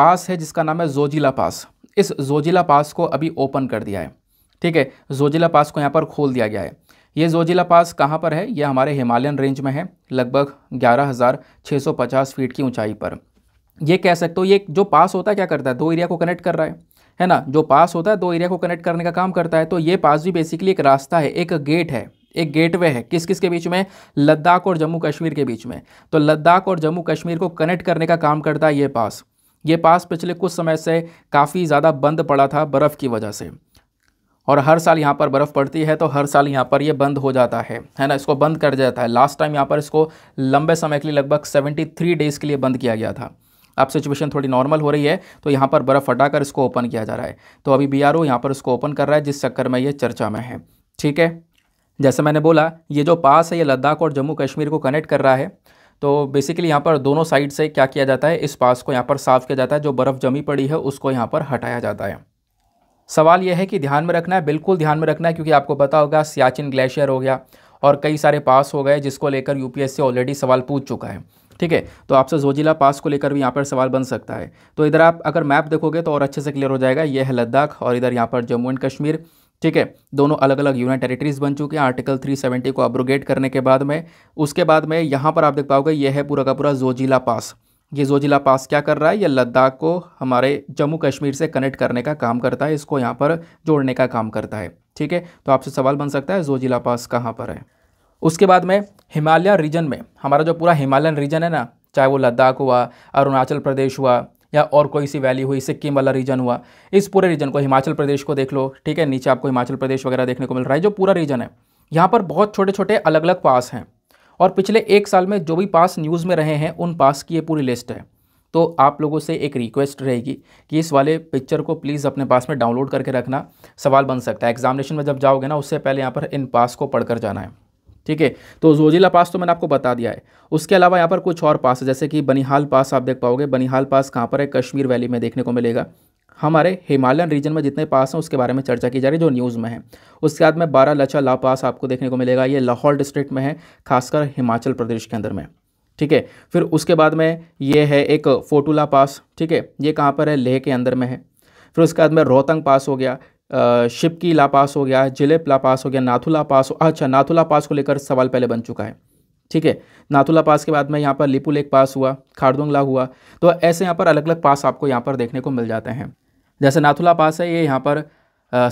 Speaker 1: पास है जिसका नाम है जोजिला पास इस जोजिला पास को अभी ओपन कर दिया है ठीक है जोजिला पास को यहाँ पर खोल दिया गया है ये जोजिला पास कहाँ पर है यह हमारे हिमालयन रेंज में है लगभग 11,650 फीट की ऊंचाई पर ये कह सकते हो ये जो पास होता है क्या करता है दो एरिया को कनेक्ट कर रहा है है ना जो पास होता है दो एरिया को कनेक्ट करने का काम करता है तो ये पास भी बेसिकली एक रास्ता है एक गेट है एक गेटवे है किस किस के बीच में लद्दाख और जम्मू कश्मीर के बीच में तो लद्दाख और जम्मू कश्मीर को कनेक्ट करने का काम करता है ये पास ये पास पिछले कुछ समय से काफ़ी ज़्यादा बंद पड़ा था बर्फ़ की वजह से और हर साल यहाँ पर बर्फ़ पड़ती है तो हर साल यहाँ पर ये यह बंद हो जाता है है ना इसको बंद कर जाता है लास्ट टाइम यहाँ पर इसको लंबे समय के लिए लगभग 73 डेज़ के लिए बंद किया गया था अब सिचुएशन थोड़ी नॉर्मल हो रही है तो यहाँ पर बर्फ़ हटाकर इसको ओपन किया जा रहा है तो अभी बी आर यहाँ पर इसको ओपन कर रहा है जिस चक्कर में ये चर्चा में है ठीक है जैसे मैंने बोला ये जो पास है ये लद्दाख और जम्मू कश्मीर को कनेक्ट कर रहा है तो बेसिकली यहाँ पर दोनों साइड से क्या किया जाता है इस पास को यहाँ पर साफ़ किया जाता है जो बर्फ़ जमी पड़ी है उसको यहाँ पर हटाया जाता है सवाल यह है कि ध्यान में रखना है बिल्कुल ध्यान में रखना है क्योंकि आपको पता होगा सियाचिन ग्लेशियर हो गया और कई सारे पास हो गए जिसको लेकर यूपीएससी ऑलरेडी सवाल पूछ चुका है ठीक है तो आपसे जोजिला पास को लेकर भी यहाँ पर सवाल बन सकता है तो इधर आप अगर मैप देखोगे तो और अच्छे से क्लियर हो जाएगा यह है लद्दाख और इधर यहाँ पर जम्मू एंड कश्मीर ठीक है दोनों अलग अलग यूनियन टेरिटरीज बन चुके हैं आर्टिकल 370 को अब्रोगेट करने के बाद में उसके बाद में यहाँ पर आप देख पाओगे यह है पूरा का पूरा जोजिला पास ये जो जिला पास क्या कर रहा है ये लद्दाख को हमारे जम्मू कश्मीर से कनेक्ट करने का काम करता है इसको यहाँ पर जोड़ने का काम करता है ठीक है तो आपसे सवाल बन सकता है जोजिला पास कहाँ पर है उसके बाद में हिमालय रीजन में हमारा जो पूरा हिमालयन रीजन है ना चाहे वो लद्दाख हुआ अरुणाचल प्रदेश हुआ या और कोई सी वैली हुई सिक्किम वाला रीजन हुआ इस पूरे रीजन को हिमाचल प्रदेश को देख लो ठीक है नीचे आपको हिमाचल प्रदेश वगैरह देखने को मिल रहा है जो पूरा रीजन है यहाँ पर बहुत छोटे छोटे अलग अलग पास हैं और पिछले एक साल में जो भी पास न्यूज़ में रहे हैं उन पास की ये पूरी लिस्ट है तो आप लोगों से एक रिक्वेस्ट रहेगी कि इस वाले पिक्चर को प्लीज़ अपने पास में डाउनलोड करके रखना सवाल बन सकता है एग्जामिनेशन में जब जाओगे ना उससे पहले यहाँ पर इन पास को पढ़कर जाना है ठीक है तो जोजिला पास तो मैंने आपको बता दिया है उसके अलावा यहाँ पर कुछ और पास है जैसे कि बनिहाल पास आप देख पाओगे बनिहाल पास कहाँ पर है कश्मीर वैली में देखने को मिलेगा हमारे हिमालयन रीजन में जितने पास हैं उसके बारे में चर्चा की जा रही है जो न्यूज़ में है उसके बाद में बारह लचा ला पास आपको देखने को मिलेगा ये लाहौल डिस्ट्रिक्ट में है खासकर हिमाचल प्रदेश के अंदर में ठीक है फिर उसके बाद में ये है एक फोटूला पास ठीक है ये कहाँ पर है लेह के अंदर में है फिर उसके बाद में रोहतंग पास हो गया शिपकी ला पास हो गया जिलेप ला पास हो गया नाथुला पास अच्छा नाथुला पास को लेकर सवाल पहले बन चुका है ठीक है नाथुला पास के बाद में यहाँ पर लिपू लेक पास हुआ खारदुंगला हुआ तो ऐसे यहाँ पर अलग अलग पास आपको यहाँ पर देखने को मिल जाते हैं जैसे नाथुला पास है ये यहाँ पर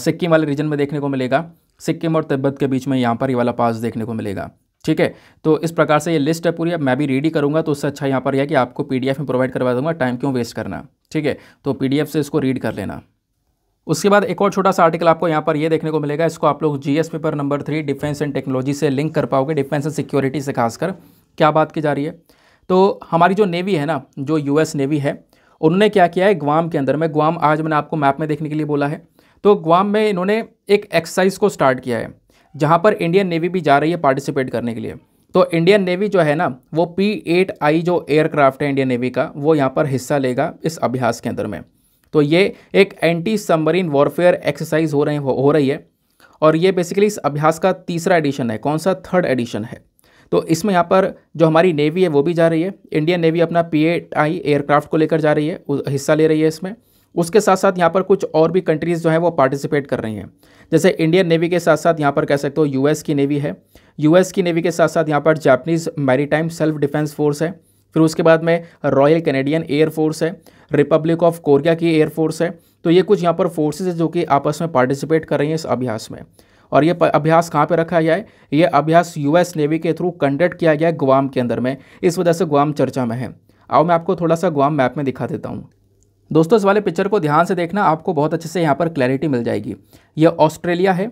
Speaker 1: सिक्किम वाले रीजन में देखने को मिलेगा सिक्किम और तिब्बत के बीच में यहाँ पर ये वाला पास देखने को मिलेगा ठीक है तो इस प्रकार से ये लिस्ट है पूरी अब मैं भी रीड ही करूँगा तो उससे अच्छा यहाँ पर यह कि आपको पी में प्रोवाइड करवा दूँगा टाइम क्यों वेस्ट करना ठीक है तो पी से इसको रीड कर लेना उसके बाद एक और छोटा सा आर्टिकल आपको यहाँ पर ये देखने को मिलेगा इसको आप लोग G paper number three defence and technology से लिंक कर पाओगे डिफेंस एंड सिक्योरिटी से खासकर क्या बात की जा रही है तो हमारी जो नेवी है ना जो यूएस नेवी है उन्होंने क्या किया है ग्वाम के अंदर में ग्वाम आज मैंने आपको मैप में देखने के लिए बोला है तो ग्वाम में इन्होंने एक एक्सरसाइज को स्टार्ट किया है जहाँ पर इंडियन नेवी भी जा रही है पार्टिसिपेट करने के लिए तो इंडियन नेवी जो है ना वो पी एट आई जो एयरक्राफ्ट है इंडियन नेवी का वो यहाँ पर हिस्सा लेगा इस अभ्यास के अंदर में तो ये एक एंटी सबमरीन वॉरफेयर एक्सरसाइज हो रहे हो, हो रही है और ये बेसिकली इस अभ्यास का तीसरा एडिशन है कौन सा थर्ड एडिशन है तो इसमें यहाँ पर जो हमारी नेवी है वो भी जा रही है इंडियन नेवी अपना पी आई एयरक्राफ्ट को लेकर जा रही है हिस्सा ले रही है इसमें उसके साथ साथ यहाँ पर कुछ और भी कंट्रीज़ जो हैं वो पार्टिसिपेट कर रही हैं जैसे इंडियन नेवी के साथ साथ यहाँ पर कह सकते हो यूएस की नेवी है यूएस की नेवी के साथ साथ यहाँ पर Japanese maritime self defence force है फिर उसके बाद में रॉयल कैनेडियन एयरफोर्स है रिपब्लिक ऑफ कोरिया की एयरफोर्स है तो ये कुछ यहाँ पर फोर्सेज है जो कि आपस में पार्टिसिपेट कर रही हैं इस अभ्यास में और ये अभ्यास कहाँ पे रखा जाए ये अभ्यास यूएस नेवी के थ्रू कंडक्ट किया गया गुआम के अंदर में इस वजह से गुआम चर्चा में है आओ मैं आपको थोड़ा सा गुआम मैप में दिखा देता हूँ दोस्तों इस वाले पिक्चर को ध्यान से देखना आपको बहुत अच्छे से यहाँ पर क्लैरिटी मिल जाएगी ये ऑस्ट्रेलिया है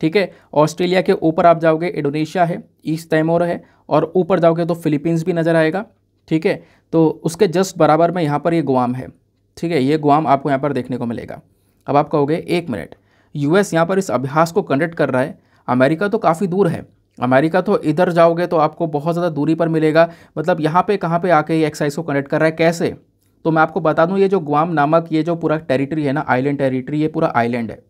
Speaker 1: ठीक है ऑस्ट्रेलिया के ऊपर आप जाओगे इंडोनेशिया है ईस्ट तैमोर है और ऊपर जाओगे तो फिलीपींस भी नज़र आएगा ठीक है तो उसके जस्ट बराबर में यहाँ पर ये गुआम है ठीक है ये गुआम आपको यहाँ पर देखने को मिलेगा अब आप कहोगे एक मिनट यूएस यहाँ पर इस अभ्यास को कंडक्ट कर रहा है अमेरिका तो काफ़ी दूर है अमेरिका तो इधर जाओगे तो आपको बहुत ज़्यादा दूरी पर मिलेगा मतलब यहाँ पे कहाँ पे आके ये एक्सरसाइज को कंडक्ट कर रहा है कैसे तो मैं आपको बता दूँ ये जो ग्वाम नामक ये जो पूरा टेरिटरी है ना आइलैंड टेरिटरी ये पूरा आइलैंड है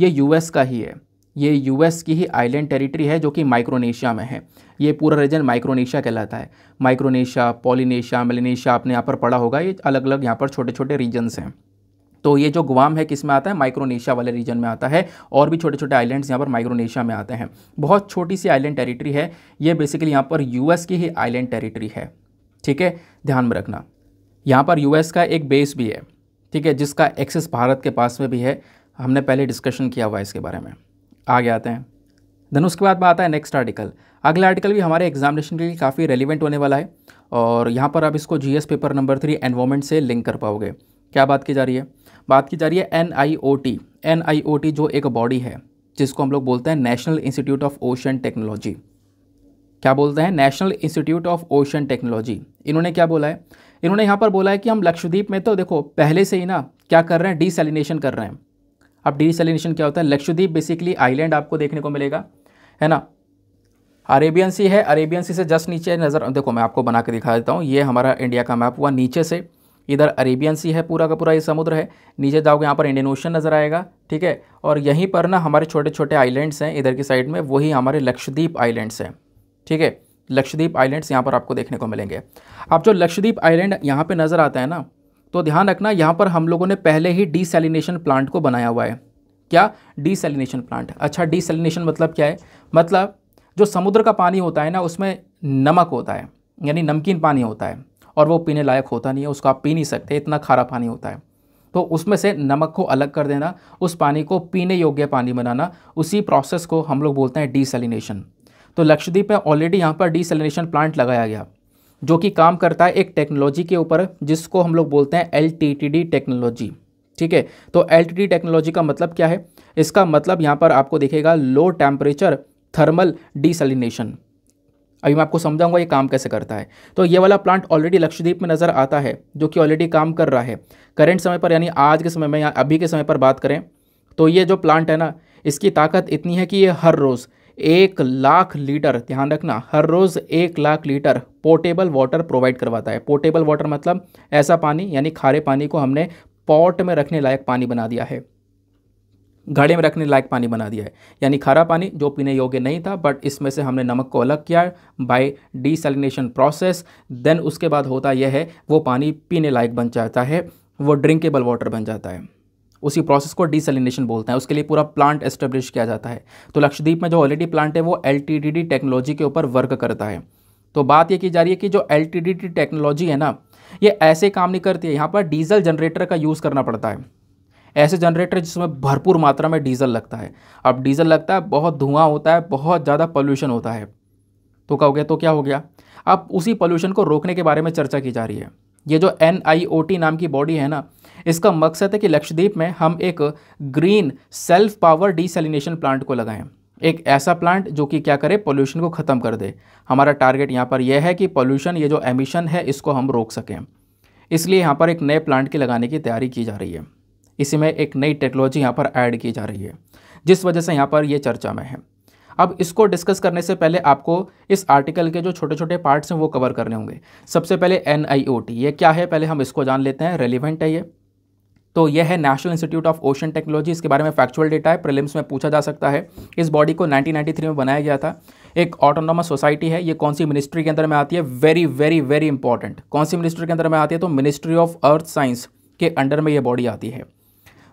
Speaker 1: ये यूएस का ही है ये यूएस की ही आइलैंड टेरिटरी है जो कि माइक्रोनेशिया में है ये पूरा रीजन माइक्रोनेशिया कहलाता है माइक्रोनेशिया पॉलीनेशिया मलिनेशिया आपने यहाँ पर पढ़ा होगा ये अलग अलग यहाँ पर छोटे छोटे रीजन्स हैं तो ये जो गुआम है किस में आता है माइक्रोनेशिया वाले रीजन में आता है और भी छोटे छोटे आइलैंड्स यहाँ पर माइक्रोनेशिया में आते हैं बहुत छोटी सी आइलैंड टेरिटरी है ये बेसिकली यहाँ पर यूएस की ही आइलैंड टेरिटरी है ठीक है ध्यान में रखना यहाँ पर यूएस का एक बेस भी है ठीक है जिसका एक्सेस भारत के पास में भी है हमने पहले डिस्कशन किया हुआ है इसके बारे में आगे आते हैं देन उसके बाद में आता है नेक्स्ट आर्टिकल अगला आर्टिकल भी हमारे एग्जामिनेशन के लिए काफ़ी रेलिवेंट होने वाला है और यहाँ पर आप इसको GS paper number three environment से लिंक कर पाओगे क्या बात की जा रही है बात की जा रही है N I O T N I O T जो एक बॉडी है जिसको हम लोग बोलते हैं national institute of ocean technology क्या बोलते हैं national institute of ocean technology इन्होंने क्या बोला है इन्होंने यहाँ पर बोला है कि हम लक्षद्वीप में तो देखो पहले से ही ना क्या कर रहे हैं डीसेलिनेशन कर रहे हैं अब डीसेलिनेशन क्या होता है लक्षद्वीप बेसिकली आइलैंड आपको देखने को मिलेगा है ना अरेबियन सी है अरेबियन सी से जस्ट नीचे नज़र देखो मैं आपको बना के दिखा देता हूँ ये हमारा इंडिया का मैप हुआ नीचे से इधर अरेबियन सी है पूरा का पूरा ये समुद्र है नीचे जाओगे यहाँ पर इंडियन ओशन नज़र आएगा ठीक है और यहीं पर ना हमारे छोटे छोटे आइलैंड्स हैं इधर की साइड में वही हमारे लक्षद्वीप आइलैंड्स हैं ठीक है लक्षद्वीप आइलैंड्स यहाँ पर आपको देखने को मिलेंगे अब जो लक्षद्वीप आइलैंड यहाँ पर नज़र आता है ना तो ध्यान रखना यहाँ पर हम लोगों ने पहले ही डीसेलिनेशन प्लांट को बनाया हुआ है क्या डीसेलिनेशन प्लांट अच्छा डीसेलिनेशन मतलब क्या है मतलब जो समुद्र का पानी होता है ना उसमें नमक होता है यानी नमकीन पानी होता है और वो पीने लायक होता नहीं है उसको आप पी नहीं सकते इतना खारा पानी होता है तो उसमें से नमक को अलग कर देना उस पानी को पीने योग्य पानी बनाना उसी प्रोसेस को हम लोग बोलते हैं डीसेलिनेशन तो लक्षद्वीप में ऑलरेडी यहाँ पर डीसेलिनेशन प्लांट लगाया गया जो कि काम करता है एक टेक्नोलॉजी के ऊपर जिसको हम लोग बोलते हैं एल टेक्नोलॉजी ठीक है तो एल टेक्नोलॉजी का मतलब क्या है इसका मतलब यहाँ पर आपको देखेगा लो टेम्परेचर थर्मल डीसेलिनेशन अभी मैं आपको समझाऊंगा ये काम कैसे करता है तो ये वाला प्लांट ऑलरेडी लक्षद्वीप में नज़र आता है जो कि ऑलरेडी काम कर रहा है करेंट समय पर यानी आज के समय में या अभी के समय पर बात करें तो ये जो प्लांट है ना इसकी ताकत इतनी है कि ये हर रोज़ एक लाख लीटर ध्यान रखना हर रोज़ एक lakh litre portable water provide करवाता है पोर्टेबल वाटर मतलब ऐसा पानी यानी खारे पानी को हमने पॉट में रखने लायक पानी बना दिया है घड़े में रखने लायक पानी बना दिया है यानी खारा पानी जो पीने योग्य नहीं था बट इसमें से हमने नमक को अलग किया बाय डीसेलिनेशन प्रोसेस देन उसके बाद होता यह है वो पानी पीने लायक बन जाता है वो ड्रिंकेबल वाटर बन जाता है उसी प्रोसेस को डीसेलिनेशन बोलते हैं उसके लिए पूरा प्लांट एस्टेब्लिश किया जाता है तो लक्षद्वीप में जो ऑलरेडी प्लांट है वो एल टेक्नोलॉजी के ऊपर वर्क करता है तो बात ये की जा रही है कि जो एल टेक्नोलॉजी है ना ये ऐसे काम नहीं करती है यहाँ पर डीजल जनरेटर का यूज़ करना पड़ता है ऐसे जनरेटर जिसमें भरपूर मात्रा में डीजल लगता है अब डीजल लगता है बहुत धुआं होता है बहुत ज़्यादा पॉल्यूशन होता है तो कहोगे तो क्या हो गया अब उसी पॉल्यूशन को रोकने के बारे में चर्चा की जा रही है ये जो एन नाम की बॉडी है ना इसका मकसद है कि लक्षद्वीप में हम एक green self power desalination plant को लगाएं एक ऐसा प्लांट जो कि क्या करे पोल्यूशन को ख़त्म कर दे हमारा टारगेट यहाँ पर यह है कि पोल्यूशन ये जो एमिशन है इसको हम रोक सकें इसलिए यहाँ पर एक नए प्लांट के लगाने की तैयारी की जा रही है इसी में एक नई टेक्नोलॉजी यहाँ पर ऐड की जा रही है जिस वजह से यहाँ पर ये चर्चा में है अब इसको डिस्कस करने से पहले आपको इस आर्टिकल के जो छोटे छोटे पार्ट्स हैं वो कवर करने होंगे सबसे पहले एन ये क्या है पहले हम इसको जान लेते हैं रेलिवेंट है ये तो यह है national institute of ocean technology इसके बारे में फैक्चुअल डेटा है प्रिलिम्स में पूछा जा सकता है इस बॉडी को 1993 में बनाया गया था एक ऑटोनोमस सोसाइटी है ये कौन सी मिनिस्ट्री के अंदर में आती है वेरी वेरी वेरी इंपॉर्टेंट कौन सी मिनिस्ट्री के अंदर में आती है तो मिनिस्ट्री ऑफ अर्थ साइंस के अंडर में ये बॉडी आती है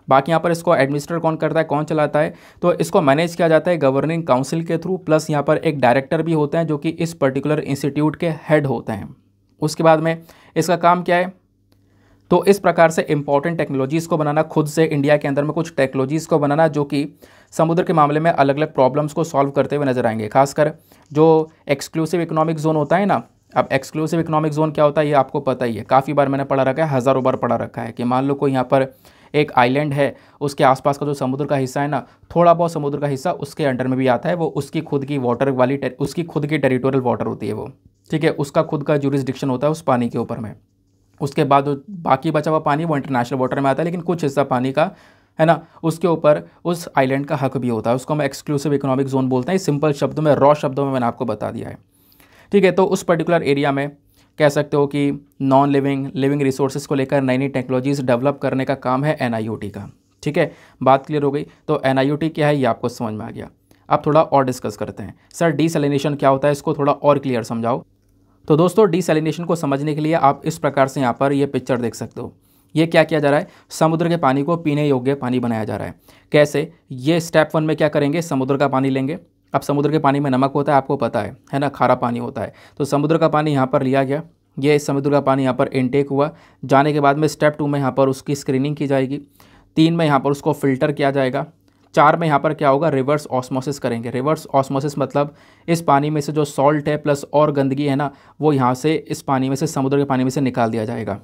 Speaker 1: बाकी यहाँ पर इसको एडमिनिस्ट्रेटर कौन करता है कौन चलाता है तो इसको मैनेज किया जाता है गवर्निंग काउंसिल के थ्रू प्लस यहाँ पर एक डायरेक्टर भी होते हैं जो कि इस पर्टिकुलर इंस्टीट्यूट के हेड होते हैं उसके बाद में इसका काम क्या है तो इस प्रकार से इम्पॉर्टेंट टेक्नोलॉजीज़ को बनाना खुद से इंडिया के अंदर में कुछ टेक्नोलॉजीज़ को बनाना जो कि समुद्र के मामले में अलग अलग प्रॉब्लम्स को सॉल्व करते हुए नजर आएंगे खासकर जो एक्सक्लूसिव इकोनॉमिक जोन होता है ना अब एक्सक्लूसिव इकोनॉमिक जोन क्या होता है ये आपको पता ही है काफ़ी बार मैंने पढ़ा रखा है हज़ारों बार पढ़ा रखा है कि मान लो कोई यहाँ पर एक आइलैंड है उसके आसपास का जो समुद्र का हिस्सा है ना थोड़ा बहुत समुद्र का हिस्सा उसके अंडर में भी आता है वो उसकी खुद की वाटर वाली उसकी खुद की टेरिटोरियल वाटर होती है वो ठीक है उसका खुद का जूरिस्डिक्शन होता है उस पानी के ऊपर में उसके बाद जो बाकी बचा हुआ पानी वो इंटरनेशनल वाटर में आता है लेकिन कुछ हिस्सा पानी का है ना उसके ऊपर उस आइलैंड का हक भी होता है उसको हम एक्सक्लूसिव इकोनॉमिक जोन बोलते हैं सिंपल शब्दों में रॉ शब्दों में मैंने आपको बता दिया है ठीक है तो उस पर्टिकुलर एरिया में कह सकते हो कि नॉन लिविंग लिविंग रिसोर्सेज को लेकर नई नई टेक्नोलॉजीज़ डेवलप करने का काम है एन का ठीक है बात क्लियर हो गई तो एन क्या है ये आपको समझ में आ गया अब थोड़ा और डिस्कस करते हैं सर डिसलिनेशन क्या होता है इसको थोड़ा और क्लियर समझाओ तो दोस्तों डिसलिनेशन को समझने के लिए आप इस प्रकार से यहाँ पर ये पिक्चर देख सकते हो ये क्या किया जा रहा है समुद्र के पानी को पीने योग्य पानी बनाया जा रहा है कैसे ये स्टेप वन में क्या करेंगे समुद्र का पानी लेंगे अब समुद्र के पानी में नमक होता है आपको पता है है ना खारा पानी होता है तो समुद्र का पानी यहाँ पर लिया गया ये समुद्र का पानी यहाँ पर इनटेक हुआ जाने के बाद में स्टेप टू में यहाँ पर उसकी स्क्रीनिंग की जाएगी तीन में यहाँ पर उसको फ़िल्टर किया जाएगा चार में यहाँ पर क्या होगा रिवर्स ऑस्मोसिस करेंगे रिवर्स ऑस्मोसिस मतलब इस पानी में से जो सॉल्ट है प्लस और गंदगी है ना वो यहाँ से इस पानी में से समुद्र के पानी में से निकाल दिया जाएगा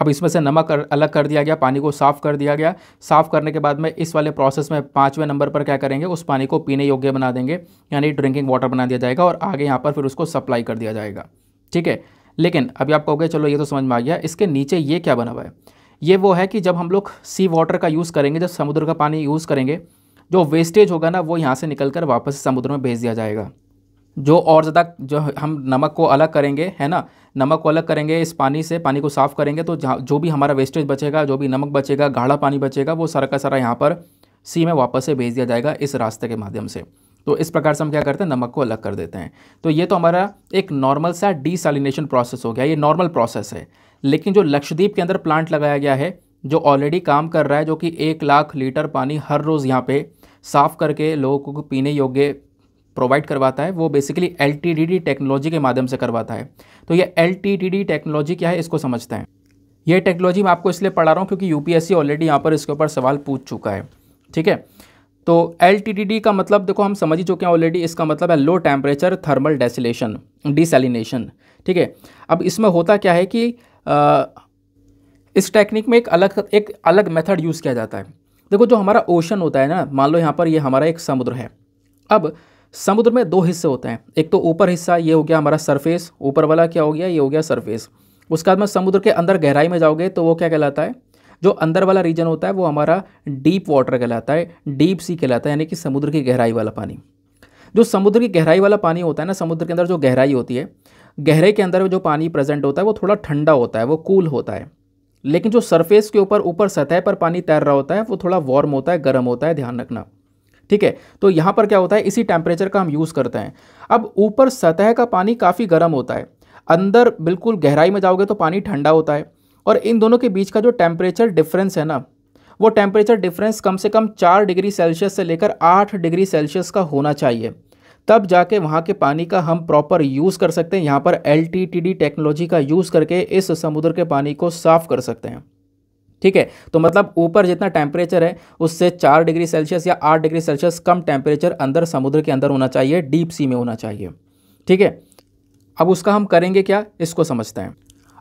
Speaker 1: अब इसमें से नमक अलग कर दिया गया पानी को साफ़ कर दिया गया साफ़ करने के बाद में इस वाले प्रोसेस में पाँचवें नंबर पर क्या करेंगे उस पानी को पीने योग्य बना देंगे यानी ड्रिंकिंग वाटर बना दिया जाएगा और आगे यहाँ पर फिर उसको सप्लाई कर दिया जाएगा ठीक है लेकिन अभी आप कहोगे चलो ये तो समझ में आ गया इसके नीचे ये क्या बना हुआ है ये वो है कि जब हम लोग सी वाटर का यूज़ करेंगे जब समुद्र का पानी यूज़ करेंगे जो वेस्टेज होगा ना वो यहाँ से निकल कर वापस समुद्र में भेज दिया जाएगा जो और ज़्यादा जो हम नमक को अलग करेंगे है ना नमक को अलग करेंगे इस पानी से पानी को साफ़ करेंगे तो जो भी हमारा वेस्टेज बचेगा जो भी नमक बचेगा गाढ़ा पानी बचेगा वो सारा का सारा यहाँ पर सी में वापस से भेज दिया जाएगा इस रास्ते के माध्यम से तो इस प्रकार से हम क्या करते हैं नमक को अलग कर देते हैं तो ये तो हमारा एक नॉर्मल सा डिसलिनेशन प्रोसेस हो गया ये नॉर्मल प्रोसेस है लेकिन जो लक्षद्वीप के अंदर प्लांट लगाया गया है जो ऑलरेडी काम कर रहा है जो कि एक लाख लीटर पानी हर रोज़ यहाँ पे साफ़ करके लोगों को पीने योग्य प्रोवाइड करवाता है वो बेसिकली एल टेक्नोलॉजी के माध्यम से करवाता है तो ये एल टेक्नोलॉजी क्या है इसको समझते हैं ये टेक्नोलॉजी मैं आपको इसलिए पढ़ा रहा हूँ क्योंकि यू ऑलरेडी यहाँ पर इसके ऊपर सवाल पूछ चुका है ठीक है तो एल का मतलब देखो हम समझ ही चुके हैं ऑलरेडी इसका मतलब है low temperature thermal desalination desalination ठीक है अब इसमें होता क्या है कि आ, इस टेक्निक में एक अलग एक अलग मेथड यूज़ किया जाता है देखो जो हमारा ओशन होता है ना मान लो यहाँ पर ये यह हमारा एक समुद्र है अब समुद्र में दो हिस्से होते हैं एक तो ऊपर हिस्सा ये हो गया हमारा सरफेस ऊपर वाला क्या हो गया ये हो गया सरफेस उसके बाद में समुद्र के अंदर गहराई में जाओगे तो वो क्या कहलाता है जो अंदर वाला रीजन होता है वो हमारा डीप वाटर कहलाता है डीप सी कहलाता है यानी कि समुद्र की गहराई वाला पानी जो समुद्र की गहराई वाला पानी होता है ना समुद्र के अंदर जो गहराई होती है गहरे के अंदर जो पानी प्रेजेंट होता है वो थोड़ा ठंडा होता है वो कूल होता है लेकिन जो सरफेस के ऊपर ऊपर सतह पर पानी तैर रहा होता है वो थोड़ा वार्म होता है गर्म होता है ध्यान रखना ठीक है तो यहाँ पर क्या होता है इसी टेम्परेचर का हम यूज़ करते हैं अब ऊपर सतह का पानी काफ़ी गर्म होता है अंदर बिल्कुल गहराई में जाओगे तो पानी ठंडा होता है और इन दोनों के बीच का जो टेम्परेचर डिफरेंस है ना वो टेम्परेचर डिफरेंस कम से कम चार डिग्री सेल्सियस से लेकर आठ डिग्री सेल्सियस का होना चाहिए तब जाके वहाँ के पानी का हम प्रॉपर यूज़ कर सकते हैं यहाँ पर एल टेक्नोलॉजी का यूज़ करके इस समुद्र के पानी को साफ़ कर सकते हैं ठीक है तो मतलब ऊपर जितना टेम्परेचर है उससे चार डिग्री सेल्सियस या आठ डिग्री सेल्सियस कम टेम्परेचर अंदर समुद्र के अंदर होना चाहिए डीप सी में होना चाहिए ठीक है अब उसका हम करेंगे क्या इसको समझते हैं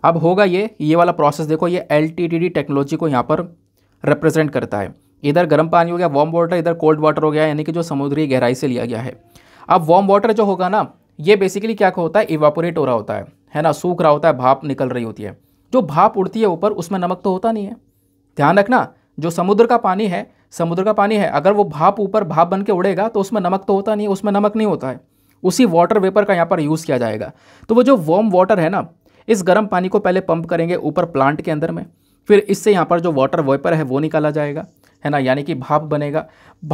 Speaker 1: अब होगा ये ये वाला प्रोसेस देखो ये एल टेक्नोलॉजी को यहाँ पर रिप्रेजेंट करता है इधर गर्म पानी हो गया वार्म वाटर इधर कोल्ड वाटर हो गया यानी कि जो समुद्री गहराई से लिया गया है अब वार्म वाटर जो होगा ना ये बेसिकली क्या होता है इवापोरेट हो रहा होता है है ना सूख रहा होता है भाप निकल रही होती है जो भाप उड़ती है ऊपर उसमें नमक तो होता नहीं है ध्यान रखना जो समुद्र का पानी है समुद्र का पानी है अगर वो भाप ऊपर भाप बन के उड़ेगा तो उसमें नमक तो होता नहीं उसमें नमक नहीं होता है उसी वाटर वेपर का यहाँ पर यूज़ किया जाएगा तो वो जो वॉम वाटर है ना इस गर्म पानी को पहले पंप करेंगे ऊपर प्लांट के अंदर में फिर इससे यहाँ पर जो वाटर वेपर है वो निकाला जाएगा है ना यानी कि भाप बनेगा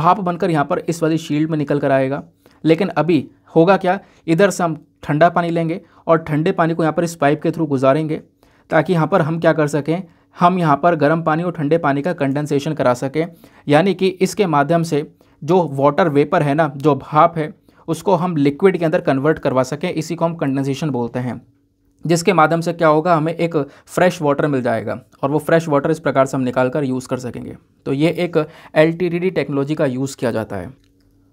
Speaker 1: भाप बनकर यहाँ पर इस वाली शील्ड में निकल कर आएगा लेकिन अभी होगा क्या इधर से हम ठंडा पानी लेंगे और ठंडे पानी को यहाँ पर इस पाइप के थ्रू गुजारेंगे ताकि यहाँ पर हम क्या कर सकें हम यहाँ पर गर्म पानी और ठंडे पानी का कंडेंसेशन करा सकें यानी कि इसके माध्यम से जो वाटर वेपर है ना जो भाप है उसको हम लिक्विड के अंदर कन्वर्ट करवा सकें इसी को हम कंडेंसेशन बोलते हैं जिसके माध्यम से क्या होगा हमें एक फ्रेश वाटर मिल जाएगा और वो फ्रेश वाटर इस प्रकार से हम निकाल कर यूज़ कर सकेंगे तो ये एक एल टेक्नोलॉजी का यूज़ किया जाता है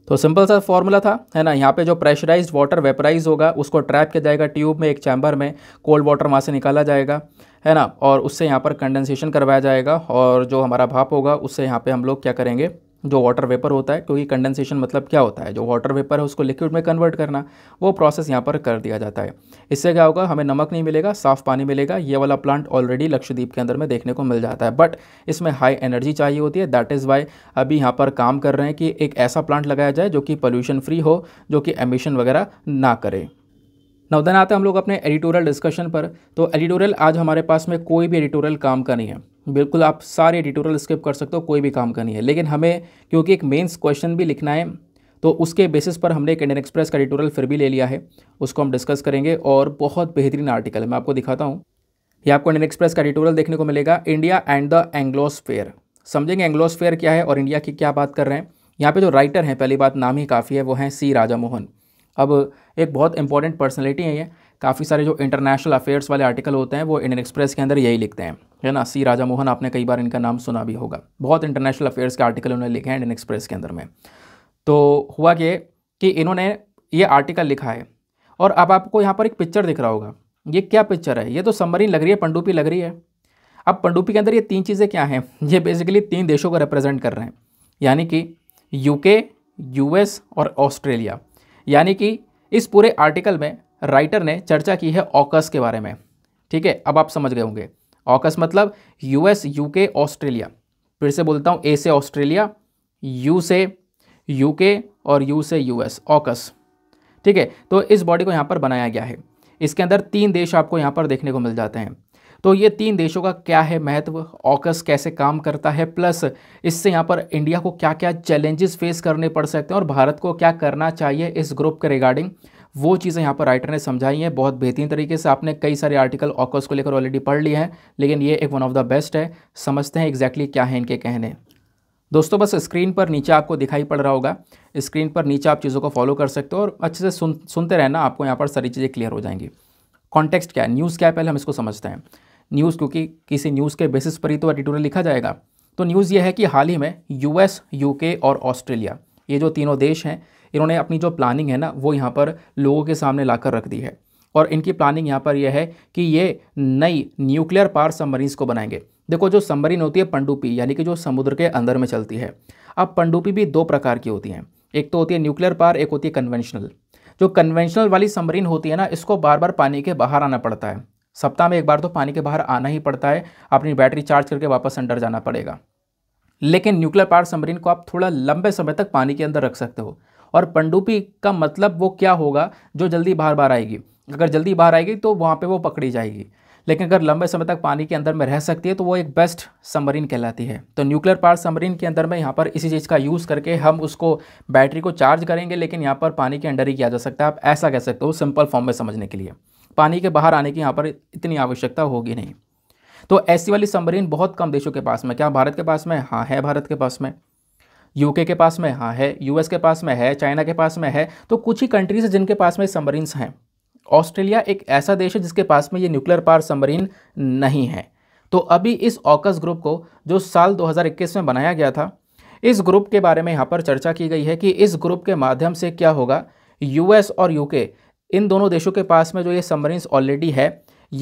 Speaker 1: तो सिंपल सा फॉर्मूला था है ना यहाँ पे जो प्रेशराइज्ड वाटर वेपराइज होगा उसको ट्रैप किया जाएगा ट्यूब में एक चैम्बर में कोल्ड वाटर वहाँ से निकाला जाएगा है ना और उससे यहाँ पर कंडेंसेशन करवाया जाएगा और जो हमारा भाप होगा उससे यहाँ पे हम लोग क्या करेंगे जो वाटर वेपर होता है क्योंकि कंडेंसेशन मतलब क्या होता है जो वाटर वेपर है उसको लिक्विड में कन्वर्ट करना वो प्रोसेस यहाँ पर कर दिया जाता है इससे क्या होगा हमें नमक नहीं मिलेगा साफ़ पानी मिलेगा ये वाला प्लांट ऑलरेडी लक्षद्वीप के अंदर में देखने को मिल जाता है बट इसमें हाई एनर्जी चाहिए होती है दैट इज़ वाई अभी यहाँ पर काम कर रहे हैं कि एक ऐसा प्लांट लगाया जाए जो कि पॉल्यूशन फ्री हो जो कि एमिशन वगैरह ना करे नवदन आते हैं हम लोग अपने एडिटोरियल डिस्कशन पर तो एडिटोरियल आज हमारे पास में कोई भी एडिटोरियल काम का नहीं है बिल्कुल आप सारे एडिटोरियल स्किप कर सकते हो कोई भी काम का नहीं है लेकिन हमें क्योंकि एक मेंस क्वेश्चन भी लिखना है तो उसके बेसिस पर हमने एक इंडियन एक्सप्रेस का एडिटोरियल फिर भी ले लिया है उसको हम डिस्कस करेंगे और बहुत बेहतरीन आर्टिकल है मैं आपको दिखाता हूँ ये आपको इंडियन एक्सप्रेस का एडिटोरियल देखने को मिलेगा इंडिया एंड द एंग्लोस्फेयर समझेंगे एंग्लोस्फेयर क्या है और इंडिया की क्या बात कर रहे हैं यहाँ पे जो राइटर हैं पहली बात नाम ही काफ़ी है वो हैं सी राजा मोहन अब एक बहुत इंपॉर्टेंट पर्सनैलिटी है ये काफ़ी सारे जो इंटरनेशनल अफेयर्स वाले आर्टिकल होते हैं वो इंडियन एक्सप्रेस के अंदर यही लिखते हैं है ना सी राजा मोहन आपने कई बार इनका नाम सुना भी होगा बहुत इंटरनेशनल अफेयर्स के आर्टिकल उन्होंने लिखे हैं इंडियन एक्सप्रेस के अंदर में तो हुआ कि कि इन्होंने ये आर्टिकल लिखा है और अब आपको यहाँ पर एक पिक्चर दिख रहा होगा ये क्या पिक्चर है ये तो सबमरीन लग रही है पंडुपी लग रही है अब पंडुपी के अंदर ये तीन चीज़ें क्या हैं ये बेसिकली तीन देशों को रिप्रेजेंट कर रहे हैं यानी कि यूके यूएस और ऑस्ट्रेलिया यानी कि इस पूरे आर्टिकल में राइटर ने चर्चा की है ऑकस के बारे में ठीक है अब आप समझ गए होंगे ऑकस मतलब यूएस यूके ऑस्ट्रेलिया फिर से बोलता हूँ ए से ऑस्ट्रेलिया यू से यूके और यू से यूएस ऑकस ठीक है तो इस बॉडी को यहाँ पर बनाया गया है इसके अंदर तीन देश आपको यहाँ पर देखने को मिल जाते हैं तो ये तीन देशों का क्या है महत्व ऑकस कैसे काम करता है प्लस इससे यहाँ पर इंडिया को क्या क्या चैलेंजेस फेस करने पड़ सकते हैं और भारत को क्या करना चाहिए इस ग्रुप के रिगार्डिंग वो चीज़ें यहाँ पर राइटर ने समझाई हैं बहुत बेहतरीन तरीके से आपने कई सारे आर्टिकल ऑकस को लेकर ऑलरेडी पढ़ लिए हैं लेकिन ये एक वन ऑफ द बेस्ट है समझते हैं एग्जैक्टली क्या है इनके कहने दोस्तों बस स्क्रीन पर नीचे आपको दिखाई पड़ रहा होगा स्क्रीन पर नीचे आप चीज़ों को फॉलो कर सकते हो और अच्छे से सुन सुनते रहना आपको यहाँ पर सारी चीज़ें क्लियर हो जाएंगी कॉन्टेक्स्ट क्या है न्यूज़ क्या है पहले हम इसको समझते हैं न्यूज़ क्योंकि किसी न्यूज़ के बेसिस पर ही तो एडिटोरियल लिखा जाएगा तो न्यूज़ ये है कि हाल ही में यूएस यूके और ऑस्ट्रेलिया ये जो तीनों देश हैं इन्होंने अपनी जो प्लानिंग है ना वो यहाँ पर लोगों के सामने ला रख दी है और इनकी प्लानिंग यहाँ पर यह है कि ये नई न्यूक्लियर पार सबमरीन्स को बनाएंगे देखो जो सबमरीन होती है पंडुपी यानी कि जो समुद्र के अंदर में चलती है अब पंडुपी भी दो प्रकार की होती हैं एक तो होती है न्यूक्लियर पार एक होती है कन्वेंशनल जो कन्वेंशनल वाली सबमरीन होती है ना इसको बार बार पानी के बाहर आना पड़ता है सप्ताह में एक बार तो पानी के बाहर आना ही पड़ता है अपनी बैटरी चार्ज करके वापस अंडर जाना पड़ेगा लेकिन न्यूक्लियर पावर सबमरीन को आप थोड़ा लंबे समय तक पानी के अंदर रख सकते हो और पंडुपी का मतलब वो क्या होगा जो जल्दी बाहर बाहर आएगी अगर जल्दी बाहर आएगी तो वहाँ पर वो पकड़ी जाएगी लेकिन अगर लंबे समय तक पानी के अंदर में रह सकती है तो वो एक बेस्ट सबमरीन कहलाती है तो न्यूक्लियर पावर सबमरीन के अंदर में यहाँ पर इसी चीज़ का यूज़ करके हम उसको बैटरी को चार्ज करेंगे लेकिन यहाँ पर पानी के अंडर ही किया जा सकता है आप ऐसा कह सकते हो सिंपल फॉर्म में समझने के लिए पानी के बाहर आने की यहाँ पर इतनी आवश्यकता होगी नहीं तो ऐसी वाली सबमरीन बहुत कम देशों के पास में क्या भारत के पास में हाँ है भारत के पास में यूके के पास में हाँ है यूएस के पास में है चाइना के पास में है तो कुछ ही कंट्रीज जिनके पास में सबमरीन्स हैं ऑस्ट्रेलिया एक ऐसा देश है जिसके पास में ये न्यूक्लियर पावर सबमरीन नहीं है तो अभी इस ऑकस ग्रुप को जो साल 2021 में बनाया गया था इस ग्रुप के बारे में यहाँ पर चर्चा की गई है कि इस ग्रुप के माध्यम से क्या होगा यूएस और यूके इन दोनों देशों के पास में जो ये सबमरीन्स ऑलरेडी है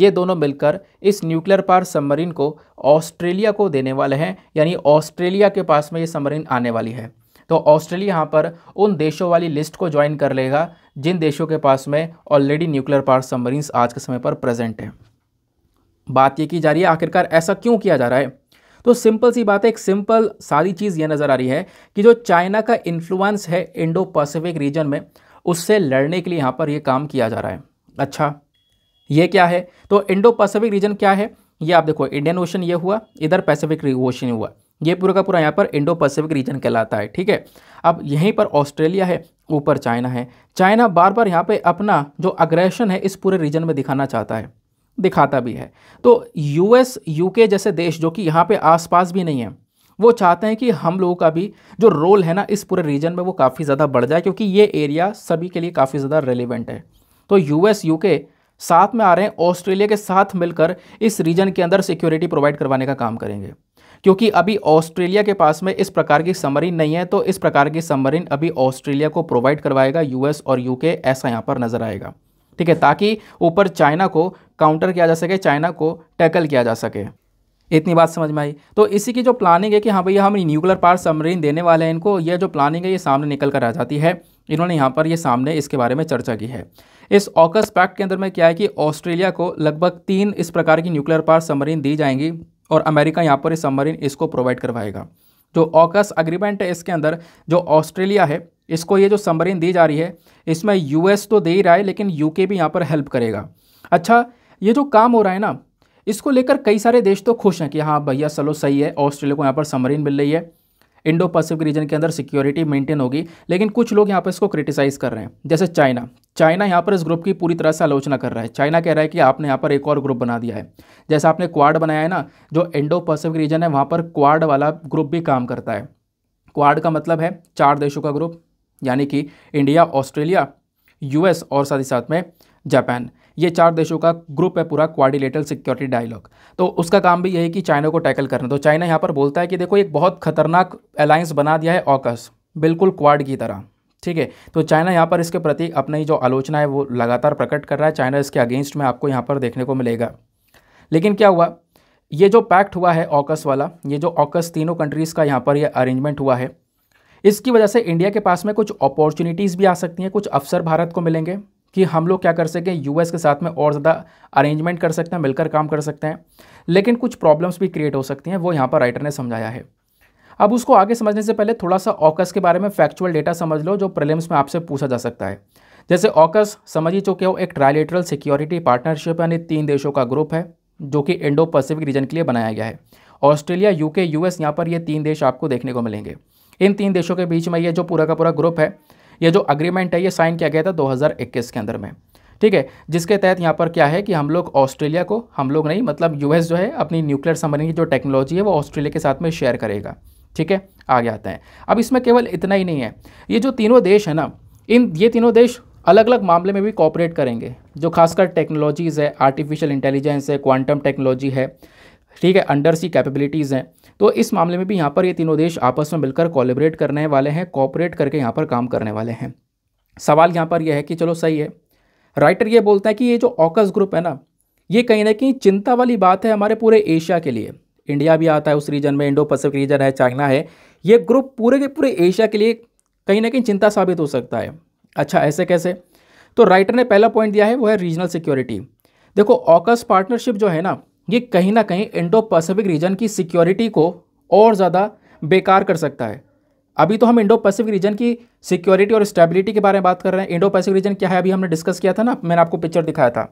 Speaker 1: ये दोनों मिलकर इस न्यूक्लियर पार सबमरीन को ऑस्ट्रेलिया को देने वाले हैं यानी ऑस्ट्रेलिया के पास में ये सबमरीन आने वाली है तो ऑस्ट्रेलिया यहाँ पर उन देशों वाली लिस्ट को ज्वाइन कर लेगा जिन देशों के पास में ऑलरेडी न्यूक्लियर पार सबमरीन्स आज के समय पर प्रेजेंट है बात ये की जा रही है आखिरकार ऐसा क्यों किया जा रहा है तो सिंपल सी बात है एक सिंपल सारी चीज़ ये नज़र आ रही है कि जो चाइना का इन्फ्लुएंस है इंडो पैसिफिक रीजन में उससे लड़ने के लिए यहाँ पर ये काम किया जा रहा है अच्छा ये क्या है तो इंडो पैसिफिक रीजन क्या है ये आप देखो इंडियन ओशन ये हुआ इधर पैसिफिक ओशन हुआ ये पूरा का पूरा यहाँ पर इंडो पैसिफिक रीजन कहलाता है ठीक है अब यहीं पर ऑस्ट्रेलिया है ऊपर चाइना है चाइना बार बार यहाँ पे अपना जो अग्रेशन है इस पूरे रीजन में दिखाना चाहता है दिखाता भी है तो यूएस यूके जैसे देश जो कि यहाँ पे आसपास भी नहीं है वो चाहते हैं कि हम लोगों का भी जो रोल है ना इस पूरे रीजन में वो काफ़ी ज़्यादा बढ़ जाए क्योंकि ये एरिया सभी के लिए काफ़ी ज़्यादा रेलिवेंट है तो यूएस यूके साथ में आ रहे हैं ऑस्ट्रेलिया के साथ मिलकर इस रीजन के अंदर सिक्योरिटी प्रोवाइड करवाने का काम करेंगे क्योंकि अभी ऑस्ट्रेलिया के पास में इस प्रकार की समरीन नहीं है तो इस प्रकार की समरीन अभी ऑस्ट्रेलिया को प्रोवाइड करवाएगा यूएस और यूके ऐसा यहाँ पर नज़र आएगा ठीक है ताकि ऊपर चाइना को काउंटर किया जा सके चाइना को टैकल किया जा सके इतनी बात समझ में आई तो इसी की जो प्लानिंग है कि हाँ भैया हम न्यूक्लियर पार सबमरीन देने वाले हैं इनको यह जो प्लानिंग है ये सामने निकल कर आ जाती है इन्होंने यहाँ पर ये सामने इसके बारे में चर्चा की है इस ऑकस पैक्ट के अंदर में क्या है कि ऑस्ट्रेलिया को लगभग तीन इस प्रकार की न्यूक्लियर पार सबमरीन दी जाएंगी और अमेरिका यहाँ पर इस सबमरीन इसको प्रोवाइड करवाएगा जो ऑकस अग्रीमेंट है इसके अंदर जो ऑस्ट्रेलिया है इसको ये जो सबमरीन दी जा रही है इसमें यूएस तो दे ही रहा है लेकिन यूके भी यहाँ पर हेल्प करेगा अच्छा ये जो काम हो रहा है ना इसको लेकर कई सारे देश तो खुश हैं कि हाँ भैया चलो सही है ऑस्ट्रेलिया को यहाँ पर समरीन मिल रही है इंडो पैसिफिक रीजन के अंदर सिक्योरिटी मेंटेन होगी लेकिन कुछ लोग यहाँ पर इसको क्रिटिसाइज़ कर रहे हैं जैसे चाइना चाइना यहाँ पर इस ग्रुप की पूरी तरह से आलोचना कर रहा है चाइना कह रहा है कि आपने यहाँ पर एक और ग्रुप बना दिया है जैसे आपने क्वाड बनाया है ना जो इंडो पैसिफिक रीजन है वहाँ पर क्वाड वाला ग्रुप भी काम करता है क्वाड का मतलब है चार देशों का ग्रुप यानी कि इंडिया ऑस्ट्रेलिया यूएस और साथ ही साथ में जापान ये चार देशों का ग्रुप है पूरा क्वारिलेटर सिक्योरिटी डायलॉग तो उसका काम भी यही कि चाइना को टैकल करना तो चाइना यहाँ पर बोलता है कि देखो एक बहुत खतरनाक अलायंस बना दिया है ऑकस बिल्कुल क्वाड की तरह ठीक है तो चाइना यहाँ पर इसके प्रति अपनी जो आलोचना है वो लगातार प्रकट कर रहा है चाइना इसके अगेंस्ट में आपको यहाँ पर देखने को मिलेगा लेकिन क्या हुआ ये जो पैक्ट हुआ है ऑकस वाला ये जो ऑकस तीनों कंट्रीज़ का यहाँ पर ये अरेंजमेंट हुआ है इसकी वजह से इंडिया के पास में कुछ अपॉर्चुनिटीज़ भी आ सकती हैं कुछ अवसर भारत को मिलेंगे कि हम लोग क्या कर सकें यूएस के साथ में और ज़्यादा अरेंजमेंट कर सकते हैं मिलकर काम कर सकते हैं लेकिन कुछ प्रॉब्लम्स भी क्रिएट हो सकती हैं वो यहाँ पर राइटर ने समझाया है अब उसको आगे समझने से पहले थोड़ा सा ऑकस के बारे में फैक्चुअल डेटा समझ लो जो प्रलिम्स में आपसे पूछा जा सकता है जैसे ऑकस समझ ही चुके हो एक ट्रायलेटरल सिक्योरिटी पार्टनरशिप यानी तीन देशों का ग्रुप है जो कि इंडो पैसिफिक रीजन के लिए बनाया गया है ऑस्ट्रेलिया यूके यूएस यहाँ पर ये तीन देश आपको देखने को मिलेंगे इन तीन देशों के बीच में ये जो पूरा का पूरा ग्रुप है ये जो अग्रीमेंट है ये साइन किया गया था 2021 के अंदर में ठीक है जिसके तहत यहाँ पर क्या है कि हम लोग ऑस्ट्रेलिया को हम लोग नहीं मतलब यूएस जो है अपनी न्यूक्लियर संबंधी की जो टेक्नोलॉजी है वो ऑस्ट्रेलिया के साथ में शेयर करेगा ठीक है आगे आते हैं अब इसमें केवल इतना ही नहीं है ये जो तीनों देश है ना इन ये तीनों देश अलग अलग मामले में भी कॉपरेट करेंगे जो खासकर टेक्नोलॉजीज़ है आर्टिफिशियल इंटेलिजेंस है क्वांटम टेक्नोलॉजी है ठीक है अंडर सी कैपेबिलिटीज़ हैं तो इस मामले में भी यहाँ पर ये तीनों देश आपस में मिलकर कॉलेबरेट करने वाले हैं कॉपरेट करके यहाँ पर काम करने वाले हैं सवाल यहाँ पर यह है कि चलो सही है राइटर ये बोलता है कि ये जो ऑकस ग्रुप है ना ये कहीं ना कहीं चिंता वाली बात है हमारे पूरे एशिया के लिए इंडिया भी आता है उस रीजन में इंडो पैसिफिक रीजन है चाइना है ये ग्रुप पूरे के पूरे एशिया के लिए कहीं ना कहीं चिंता साबित हो सकता है अच्छा ऐसे कैसे तो राइटर ने पहला पॉइंट दिया है वो है रीजनल सिक्योरिटी देखो ऑकस पार्टनरशिप जो है ना ये कहीं ना कहीं इंडो पैसिफिक रीजन की सिक्योरिटी को और ज़्यादा बेकार कर सकता है अभी तो हम इंडो पैसिफिक रीजन की सिक्योरिटी और स्टेबिलिटी के बारे में बात कर रहे हैं इंडो पैसिफिक रीजन क्या है अभी हमने डिस्कस किया था ना मैंने आपको पिक्चर दिखाया था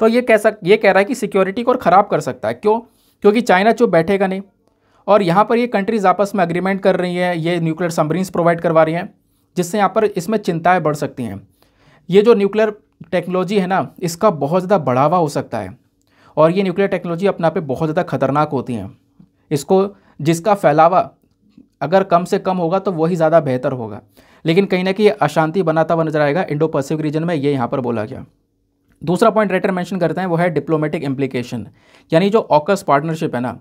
Speaker 1: तो ये कह सक ये कह रहा है कि सिक्योरिटी को और ख़राब कर सकता है क्यों क्योंकि चाइना चुप बैठेगा नहीं और यहाँ पर ये कंट्रीज़ आपस में अग्रीमेंट कर रही हैं ये न्यूक्लियर सबमरीन्स प्रोवाइड करवा रही हैं जिससे यहाँ पर इसमें चिंताएँ बढ़ सकती हैं ये जो न्यूक्लियर टेक्नोलॉजी है ना इसका बहुत ज़्यादा बढ़ावा हो सकता है और ये न्यूक्लियर टेक्नोलॉजी अपने आप बहुत ज़्यादा खतरनाक होती हैं इसको जिसका फैलावा अगर कम से कम होगा तो वही ज़्यादा बेहतर होगा लेकिन कहीं ना कहीं अशांति बनाता हुआ नजर आएगा इंडो पैसिफिक रीजन में ये यहाँ पर बोला गया दूसरा पॉइंट रेटर मेंशन करते हैं वो है डिप्लोमेटिक इम्प्लीकेशन यानी जो ऑकस पार्टनरशिप है ना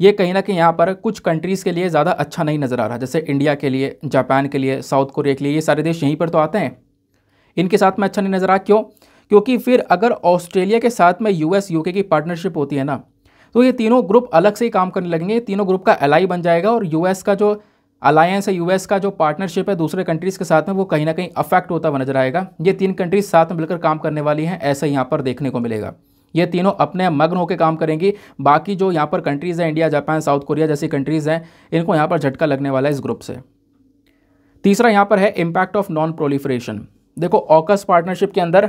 Speaker 1: ये कहीं ना कहीं यहाँ पर कुछ कंट्रीज़ के लिए ज़्यादा अच्छा नहीं नज़र आ रहा जैसे इंडिया के लिए जापान के लिए साउथ कोरिया के लिए ये सारे देश यहीं पर तो आते हैं इनके साथ में अच्छा नहीं नज़र आ क्यों क्योंकि फिर अगर ऑस्ट्रेलिया के साथ में यूएस यूके की पार्टनरशिप होती है ना तो ये तीनों ग्रुप अलग से ही काम करने लगेंगे तीनों ग्रुप का एलाई बन जाएगा और यूएस का जो अलायंस है यूएस का जो पार्टनरशिप है दूसरे कंट्रीज़ के साथ में वो कहीं ना कहीं अफेक्ट होता हुआ नजर आएगा ये तीन कंट्रीज साथ में मिलकर काम करने वाली हैं ऐसा यहाँ पर देखने को मिलेगा ये तीनों अपने मग्न होकर काम करेंगी बाकी जो यहाँ पर कंट्रीज़ हैं इंडिया जापान साउथ कोरिया जैसी कंट्रीज़ हैं इनको यहाँ पर झटका लगने वाला है इस ग्रुप से तीसरा यहाँ पर है इम्पैक्ट ऑफ नॉन प्रोलीफरेशन देखो ऑकस पार्टनरशिप के अंदर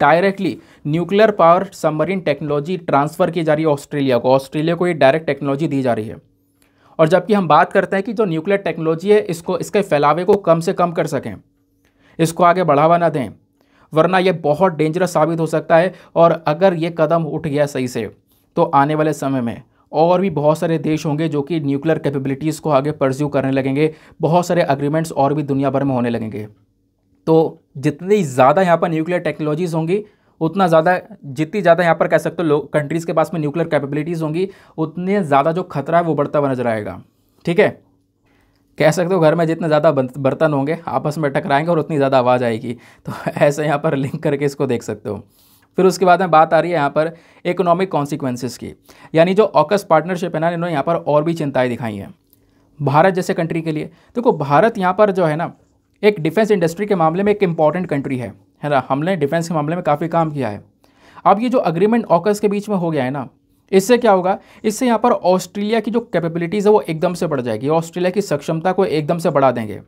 Speaker 1: directly nuclear power submarine technology transfer की जा रही है ऑस्ट्रेलिया को ऑस्ट्रेलिया को ये डायरेक्ट टेक्नोलॉजी दी जा रही है और जबकि हम बात करते हैं कि जो न्यूक्लियर टेक्नोलॉजी है इसको इसके फैलावे को कम से कम कर सकें इसको आगे बढ़ावा ना दें वरना यह बहुत डेंजरस साबित हो सकता है और अगर ये कदम उठ गया सही से तो आने वाले समय में और भी बहुत सारे देश होंगे जो कि न्यूक्लियर कैपेबिलिटीज़ को आगे परज्यू करने लगेंगे बहुत सारे अग्रीमेंट्स और भी दुनिया भर में होने लगेंगे तो जितनी ज़्यादा यहाँ पर न्यूक्लियर टेक्नोलॉजीज़ होंगी उतना ज़्यादा जितनी ज़्यादा यहाँ पर कह सकते हो कंट्रीज़ के पास में न्यूक्लियर कैपेबिलिटीज़ होंगी उतने ज़्यादा जो खतरा है वो बढ़ता हुआ नजर आएगा ठीक है कह सकते हो घर में जितने ज़्यादा बर्तन होंगे आपस में टकराएंगे और उतनी ज़्यादा आवाज़ आएगी तो ऐसे यहाँ पर लिंक करके इसको देख सकते हो फिर उसके बाद में बात आ रही है यहाँ पर इकोनॉमिक कॉन्सिक्वेंसेस की यानी जो ऑकस पार्टनरशिप है ना इन्होंने यहाँ पर और भी चिंताएँ दिखाई हैं भारत जैसे कंट्री के लिए देखो तो भारत यहाँ पर जो है ना एक डिफेंस इंडस्ट्री के मामले में एक इम्पॉर्टेंट कंट्री है है ना हमने डिफेंस के मामले में काफ़ी काम किया है अब ये जो अग्रीमेंट ऑकर्स के बीच में हो गया है ना इससे क्या होगा इससे यहाँ पर ऑस्ट्रेलिया की जो कैपेबिलिटीज़ है वो एकदम से बढ़ जाएगी ऑस्ट्रेलिया की सक्षमता को एकदम से बढ़ा देंगे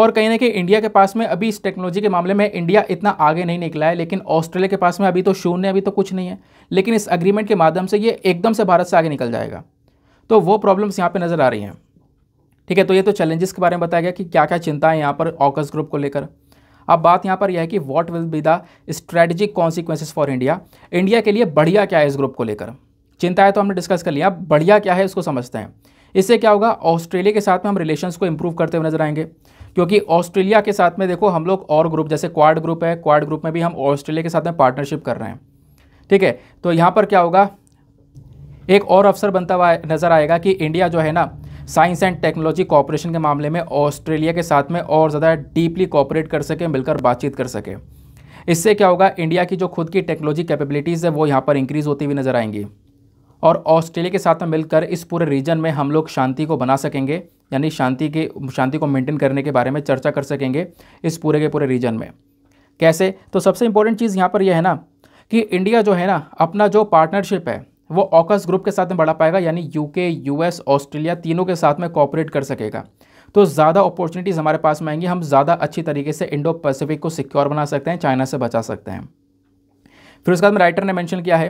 Speaker 1: और कहीं ना कहीं इंडिया के पास में अभी इस टेक्नोलॉजी के मामले में इंडिया इतना आगे नहीं निकला है लेकिन ऑस्ट्रेलिया के पास में अभी तो शून्य अभी तो कुछ नहीं है लेकिन इस अग्रीमेंट के माध्यम से ये एकदम से भारत से आगे निकल जाएगा तो वो प्रॉब्लम्स यहाँ पर नज़र आ रही हैं ठीक है तो ये तो चैलेंजेस के बारे में बताया गया कि क्या क्या चिंता है यहाँ पर ऑकस ग्रुप को लेकर अब बात यहाँ पर यह है कि what will be the strategic consequences for India India के लिए बढ़िया क्या है इस ग्रुप को लेकर चिंता है तो हमने डिस्कस कर लिया अब बढ़िया क्या है इसको समझते हैं इससे क्या होगा ऑस्ट्रेलिया के साथ में हम रिलेशंस को इम्प्रूव करते हुए नजर आएंगे क्योंकि ऑस्ट्रेलिया के साथ में देखो हम लोग और ग्रुप जैसे क्वाड ग्रुप है क्वाड ग्रुप में भी हम ऑस्ट्रेलिया के साथ में पार्टनरशिप कर रहे हैं ठीक है तो यहाँ पर क्या होगा एक और अवसर बनता हुआ नज़र आएगा कि इंडिया जो है ना साइंस एंड टेक्नोलॉजी कॉपरेशन के मामले में ऑस्ट्रेलिया के साथ में और ज़्यादा डीपली कॉपरेट कर सके मिलकर बातचीत कर सके इससे क्या होगा इंडिया की जो खुद की टेक्नोलॉजी कैपेबिलिटीज़ है वो यहाँ पर इंक्रीज़ होती हुई नज़र आएंगी और ऑस्ट्रेलिया के साथ में मिलकर इस पूरे रीजन में हम लोग शांति को बना सकेंगे यानी शांति के शांति को मेंटेन करने के बारे में चर्चा कर सकेंगे इस पूरे के पूरे रीजन में कैसे तो सबसे इम्पोर्टेंट चीज़ यहाँ पर यह है ना कि इंडिया जो है ना अपना जो पार्टनरशिप है वो ऑकस ग्रुप के साथ में बढ़ा पाएगा यानी यूके यूएस ऑस्ट्रेलिया तीनों के साथ में कॉपरेट कर सकेगा तो ज़्यादा अपॉर्चुनिटीज़ हमारे पास में आएंगी हम ज़्यादा अच्छी तरीके से इंडो पैसिफिक को सिक्योर बना सकते हैं चाइना से बचा सकते हैं फिर उसके बाद में राइटर ने मैंशन किया है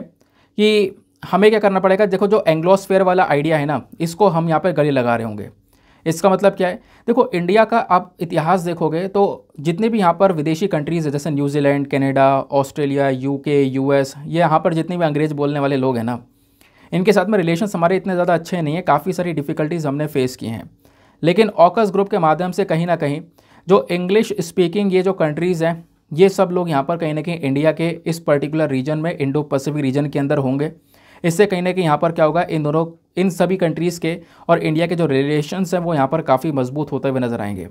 Speaker 1: कि हमें क्या करना पड़ेगा देखो जो एंग्लोस्फेयर वाला आइडिया है ना इसको हम यहाँ पर गले लगा रहे होंगे इसका मतलब क्या है देखो इंडिया का आप इतिहास देखोगे तो जितने भी यहाँ पर विदेशी कंट्रीज़ है जैसे New Zealand Canada Australia UK US ये यहाँ पर जितने भी अंग्रेज़ बोलने वाले लोग हैं ना इनके साथ में रिलेशन हमारे इतने ज़्यादा अच्छे नहीं है काफ़ी सारी डिफ़िकल्टीज़ हमने फेस की हैं लेकिन ऑकस ग्रुप के माध्यम से कहीं ना कहीं जो इंग्लिश स्पीकिंग ये जो कंट्रीज़ हैं ये सब लोग यहाँ पर कहीं ना कहीं इंडिया के इस पर्टिकुलर रीजन में इंडो पैसिफिक रीजन के अंदर होंगे इससे कहीं ना कहीं यहाँ पर क्या होगा इन दोनों इन सभी कंट्रीज़ के और इंडिया के जो रिलेशन हैं वो यहाँ पर काफ़ी मजबूत होते हुए नज़र आएंगे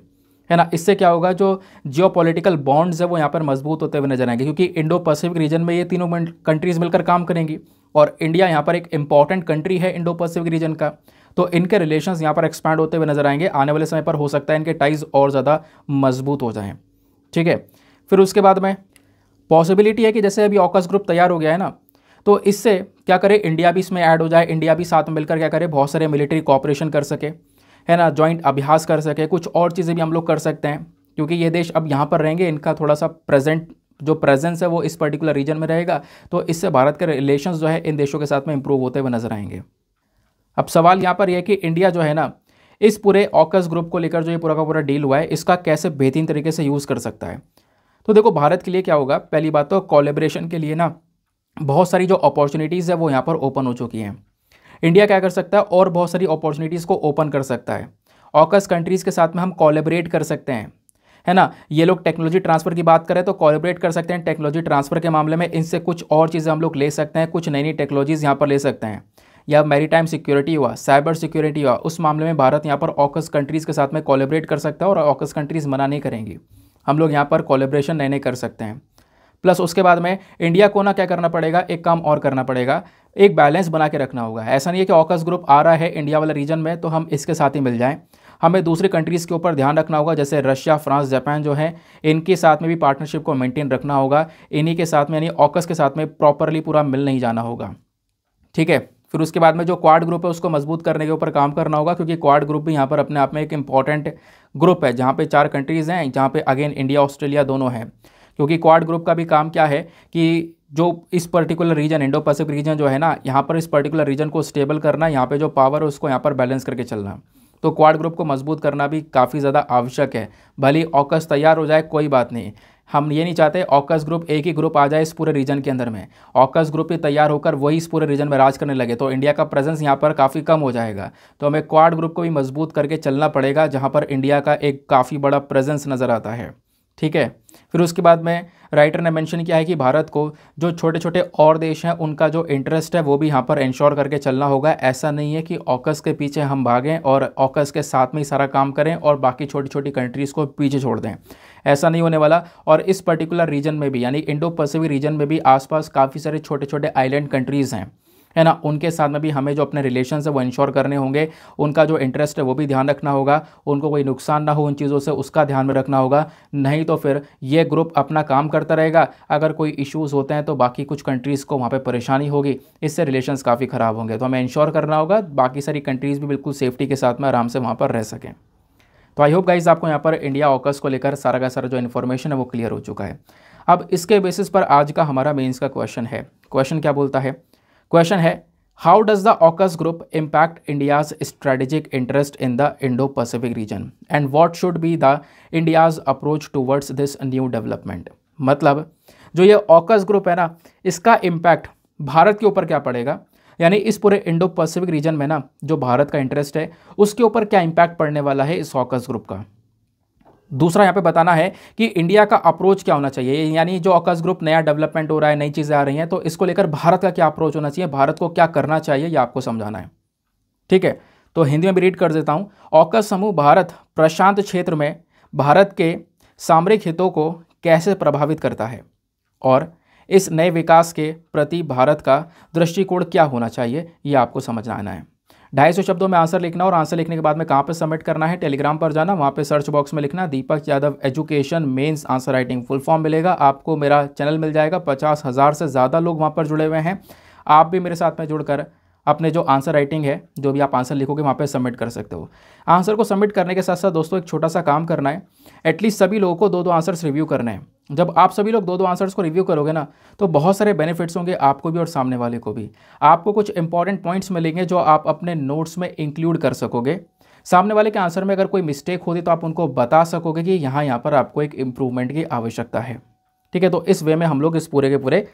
Speaker 1: है ना इससे क्या होगा जो जियो पोलिटिकल बॉन्ड्स है वो यहाँ पर मजबूत होते हुए नजर आएंगे क्योंकि इंडो पैसिफिक रीजन में ये तीनों कंट्रीज़ मिलकर काम करेंगी और इंडिया यहाँ पर एक इंपॉर्टेंट कंट्री है इंडो पैसिफिक रीजन का तो इनके रिलेशंस यहाँ पर एक्सपैंड होते हुए नजर आएंगे आने वाले समय पर हो सकता है इनके टाइज और ज़्यादा मजबूत हो जाएँ ठीक है फिर उसके बाद में पॉसिबिलिटी है कि जैसे अभी ऑकस ग्रुप तैयार हो गया है ना तो इससे क्या करे इंडिया भी इसमें ऐड हो जाए इंडिया भी साथ में मिलकर क्या करे बहुत सारे मिलिट्री कॉपरेशन कर सके है ना ज्वाइंट अभ्यास कर सके कुछ और चीज़ें भी हम लोग कर सकते हैं क्योंकि ये देश अब यहाँ पर रहेंगे इनका थोड़ा सा प्रेजेंट जो प्रेजेंस है वो इस पर्टिकुलर रीजन में रहेगा तो इससे भारत के रिलेशन जो है इन देशों के साथ में इम्प्रूव होते हुए नजर आएंगे अब सवाल यहाँ पर यह कि इंडिया जो है ना इस पूरे ऑकस ग्रुप को लेकर जो ये पूरा का पूरा डील हुआ है इसका कैसे बेहतरीन तरीके से यूज़ कर सकता है तो देखो भारत के लिए क्या होगा पहली बात तो कोलेब्रेशन के लिए ना बहुत सारी जो अपॉर्चुनिटीज़ है वो यहाँ पर ओपन हो चुकी हैं इंडिया क्या कर सकता है और बहुत सारी अपॉर्चुनिटीज़ को ओपन कर सकता है ऑकस कंट्रीज़ के साथ में हम कोलेबरेट कर सकते हैं है ना ये लोग टेक्नोलॉजी ट्रांसफर की बात करें तो कॉलोबरेट कर सकते हैं टेक्नोलॉजी ट्रांसफर के मामले में इनसे कुछ और चीज़ें हम लोग ले सकते हैं कुछ नई नई टेक्नोलॉजीज़ यहाँ पर ले सकते हैं या मेरी सिक्योरिटी हुआ साइबर सिक्योरिटी हुआ उस मामले में भारत यहाँ पर ऑकस कंट्रीज़ के साथ में कॉलेबरेट कर सकता है और ऑकस कंट्रीज़ मना नहीं करेंगी हम लोग यहाँ पर कॉलेब्रेशन नए नए कर सकते हैं प्लस उसके बाद में इंडिया को ना क्या करना पड़ेगा एक काम और करना पड़ेगा एक बैलेंस बना के रखना होगा ऐसा नहीं है कि ऑकस ग्रुप आ रहा है इंडिया वाले रीजन में तो हम इसके साथ ही मिल जाएँ हमें दूसरी कंट्रीज़ के ऊपर ध्यान रखना होगा जैसे रशिया फ्रांस जापान जो है इनके साथ में भी पार्टनरशिप को मेंटेन रखना होगा इन्हीं के साथ में यानी ऑकस के साथ में प्रॉपरली पूरा मिल नहीं जाना होगा ठीक है फिर उसके बाद में जो क्वाड ग्रुप है उसको मजबूत करने के ऊपर काम करना होगा क्योंकि क्वाड ग्रुप भी यहाँ पर अपने आप में एक इंपॉर्टेंट ग्रुप है जहाँ पे चार कंट्रीज़ हैं जहाँ पे अगेन इंडिया ऑस्ट्रेलिया दोनों हैं क्योंकि क्वाड ग्रुप का भी काम क्या है कि जो इस particular region Indo Pacific region जो है ना यहाँ पर इस पर्टिकुलर रीजन को स्टेबल करना यहाँ पे जो पावर है उसको यहाँ पर बैलेंस करके चलना तो क्वाड ग्रुप को मजबूत करना भी काफ़ी ज़्यादा आवश्यक है भले ऑकस तैयार हो जाए कोई बात नहीं हम ये नहीं चाहते ऑकस ग्रुप एक ही ग्रुप आ जाए इस पूरे रीजन के अंदर में ऑकस ग्रुप ही तैयार होकर वही इस पूरे रीजन में राज करने लगे तो इंडिया का प्रेजेंस यहाँ पर काफ़ी कम हो जाएगा तो हमें क्वाड ग्रुप को भी मजबूत करके चलना पड़ेगा जहाँ पर इंडिया का एक काफ़ी बड़ा प्रेजेंस नज़र आता है ठीक है फिर उसके बाद में राइटर ने मेंशन किया है कि भारत को जो छोटे छोटे और देश हैं उनका जो इंटरेस्ट है वो भी यहाँ पर इंश्योर करके चलना होगा ऐसा नहीं है कि ऑकस के पीछे हम भागें और ऑकस के साथ में ही सारा काम करें और बाकी छोटी छोटी कंट्रीज़ को पीछे छोड़ दें ऐसा नहीं होने वाला और इस पर्टिकुलर रीजन में भी यानी इंडो पैसिफिक रीजन में भी आसपास काफ़ी सारे छोटे छोटे आइलैंड कंट्रीज़ हैं है ना उनके साथ में भी हमें जो अपने रिलेशन है वो इंश्योर करने होंगे उनका जो इंटरेस्ट है वो भी ध्यान रखना होगा उनको कोई नुकसान ना हो उन चीज़ों से उसका ध्यान में रखना होगा नहीं तो फिर ये ग्रुप अपना काम करता रहेगा अगर कोई इश्यूज़ होते हैं तो बाकी कुछ कंट्रीज़ को वहाँ पर परेशानी होगी इससे रिलेशन काफ़ी ख़राब होंगे तो हमें इंश्योर करना होगा बाकी सारी कंट्रीज़ भी बिल्कुल सेफ्टी के साथ में आराम से वहाँ पर रह सकें तो आई होप गाइज आपको यहाँ पर इंडिया ऑकस को लेकर सारा का सारा जो इन्फॉर्मेशन है वो क्लियर हो चुका है अब इसके बेसिस पर आज का हमारा मेंस का क्वेश्चन है क्वेश्चन क्या बोलता है क्वेश्चन है how does the AUKUS group impact India's strategic interest in the Indo Pacific region and what should be the India's approach towards this new development मतलब जो ये ऑकस ग्रुप है ना इसका इम्पैक्ट भारत के ऊपर क्या पड़ेगा यानी इस पूरे इंडो पैसिफिक रीजन में ना जो भारत का इंटरेस्ट है उसके ऊपर क्या इम्पैक्ट पड़ने वाला है इस ऑकस ग्रुप का दूसरा यहाँ पे बताना है कि इंडिया का अप्रोच क्या होना चाहिए यानी जो ऑकस ग्रुप नया डेवलपमेंट हो रहा है नई चीज़ें आ रही हैं तो इसको लेकर भारत का क्या अप्रोच होना चाहिए भारत को क्या करना चाहिए यह आपको समझाना है ठीक है तो हिंदी में भी रीड कर देता हूँ ऑकस समूह भारत प्रशांत क्षेत्र में भारत के सामरिक हितों को कैसे प्रभावित करता है और इस नए विकास के प्रति भारत का दृष्टिकोण क्या होना चाहिए ये आपको समझ आना है ढाई सौ शब्दों में आंसर लिखना और आंसर लिखने के बाद में कहाँ पर सबमिट करना है टेलीग्राम पर जाना वहाँ पर सर्च बॉक्स में लिखना Deepak Yadav education mains answer writing full form मिलेगा आपको मेरा चैनल मिल जाएगा पचास हज़ार से ज़्यादा लोग वहाँ पर जुड़े हुए हैं आप भी मेरे साथ में जुड़कर अपने जो आंसर राइटिंग है जो भी आप आंसर लिखोगे वहाँ पर सबमिट कर सकते हो आंसर को सबमिट करने के साथ साथ दोस्तों एक छोटा सा काम करना है एटलीस्ट सभी लोगों को दो दो आंसर्स रिव्यू करने हैं जब आप सभी लोग दो दो आंसर्स को रिव्यू करोगे ना तो बहुत सारे बेनिफिट्स होंगे आपको भी और सामने वाले को भी आपको कुछ इंपॉर्टेंट पॉइंट्स मिलेंगे जो आप अपने नोट्स में इंक्लूड कर सकोगे सामने वाले के आंसर में अगर कोई मिस्टेक होती तो आप उनको बता सकोगे कि यहाँ यहाँ पर आपको एक इम्प्रूवमेंट की आवश्यकता है ठीक है तो इस वे में हम लोग इस पूरे के पूरे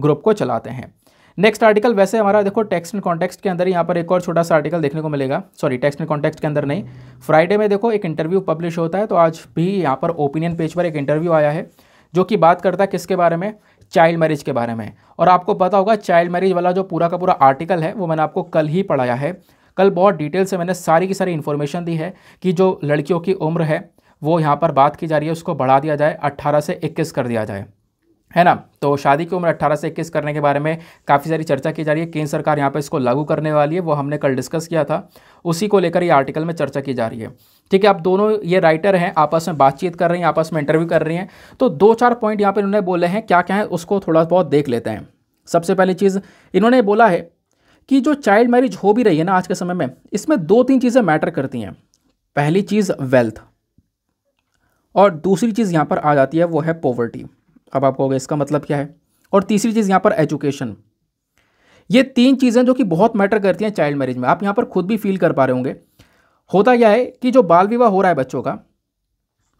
Speaker 1: ग्रुप को चलाते हैं नेक्स्ट आर्टिकल वैसे हमारा देखो टेक्स्ट एंड कॉन्टेक्स्ट के अंदर यहाँ पर एक और छोटा सा आर्टिकल देखने को मिलेगा सॉरी टेक्स्ट एंड कॉन्टेक्स्ट के अंदर नहीं फ्राइडे में देखो एक इंटरव्यू पब्लिश होता है तो आज भी यहाँ पर ओपिनियन पेज पर एक इंटरव्यू आया है जो कि बात करता है किसके बारे में चाइल्ड मैरिज के बारे में और आपको पता होगा चाइल्ड मैरिज वाला जो पूरा का पूरा आर्टिकल है वो मैंने आपको कल ही पढ़ाया है कल बहुत डिटेल से मैंने सारी की सारी इन्फॉर्मेशन दी है कि जो लड़कियों की उम्र है वो यहाँ पर बात की जा रही है उसको बढ़ा दिया जाए 18 से 21 कर दिया जाए है ना तो शादी की उम्र 18 से 21 करने के बारे में काफ़ी सारी चर्चा की जा रही है केंद्र सरकार यहाँ पे इसको लागू करने वाली है वो हमने कल डिस्कस किया था उसी को लेकर ये आर्टिकल में चर्चा की जा रही है ठीक है आप दोनों ये राइटर हैं आपस में बातचीत कर रही हैं आपस में इंटरव्यू कर रही हैं तो दो चार पॉइंट यहाँ पर इन्होंने बोले हैं क्या क्या है उसको थोड़ा बहुत देख लेते हैं सबसे पहली चीज़ इन्होंने बोला है कि जो चाइल्ड मैरिज हो भी रही है ना आज के समय में इसमें दो तीन चीज़ें मैटर करती हैं पहली चीज़ वेल्थ और दूसरी चीज़ यहाँ पर आ जाती है वो है पॉवर्टी अब आप कहोगे इसका मतलब क्या है और तीसरी चीज़ यहाँ पर एजुकेशन ये तीन चीज़ें जो कि बहुत मैटर करती हैं चाइल्ड मैरिज में आप यहाँ पर खुद भी फील कर पा रहे होंगे होता क्या है कि जो बाल विवाह हो रहा है बच्चों का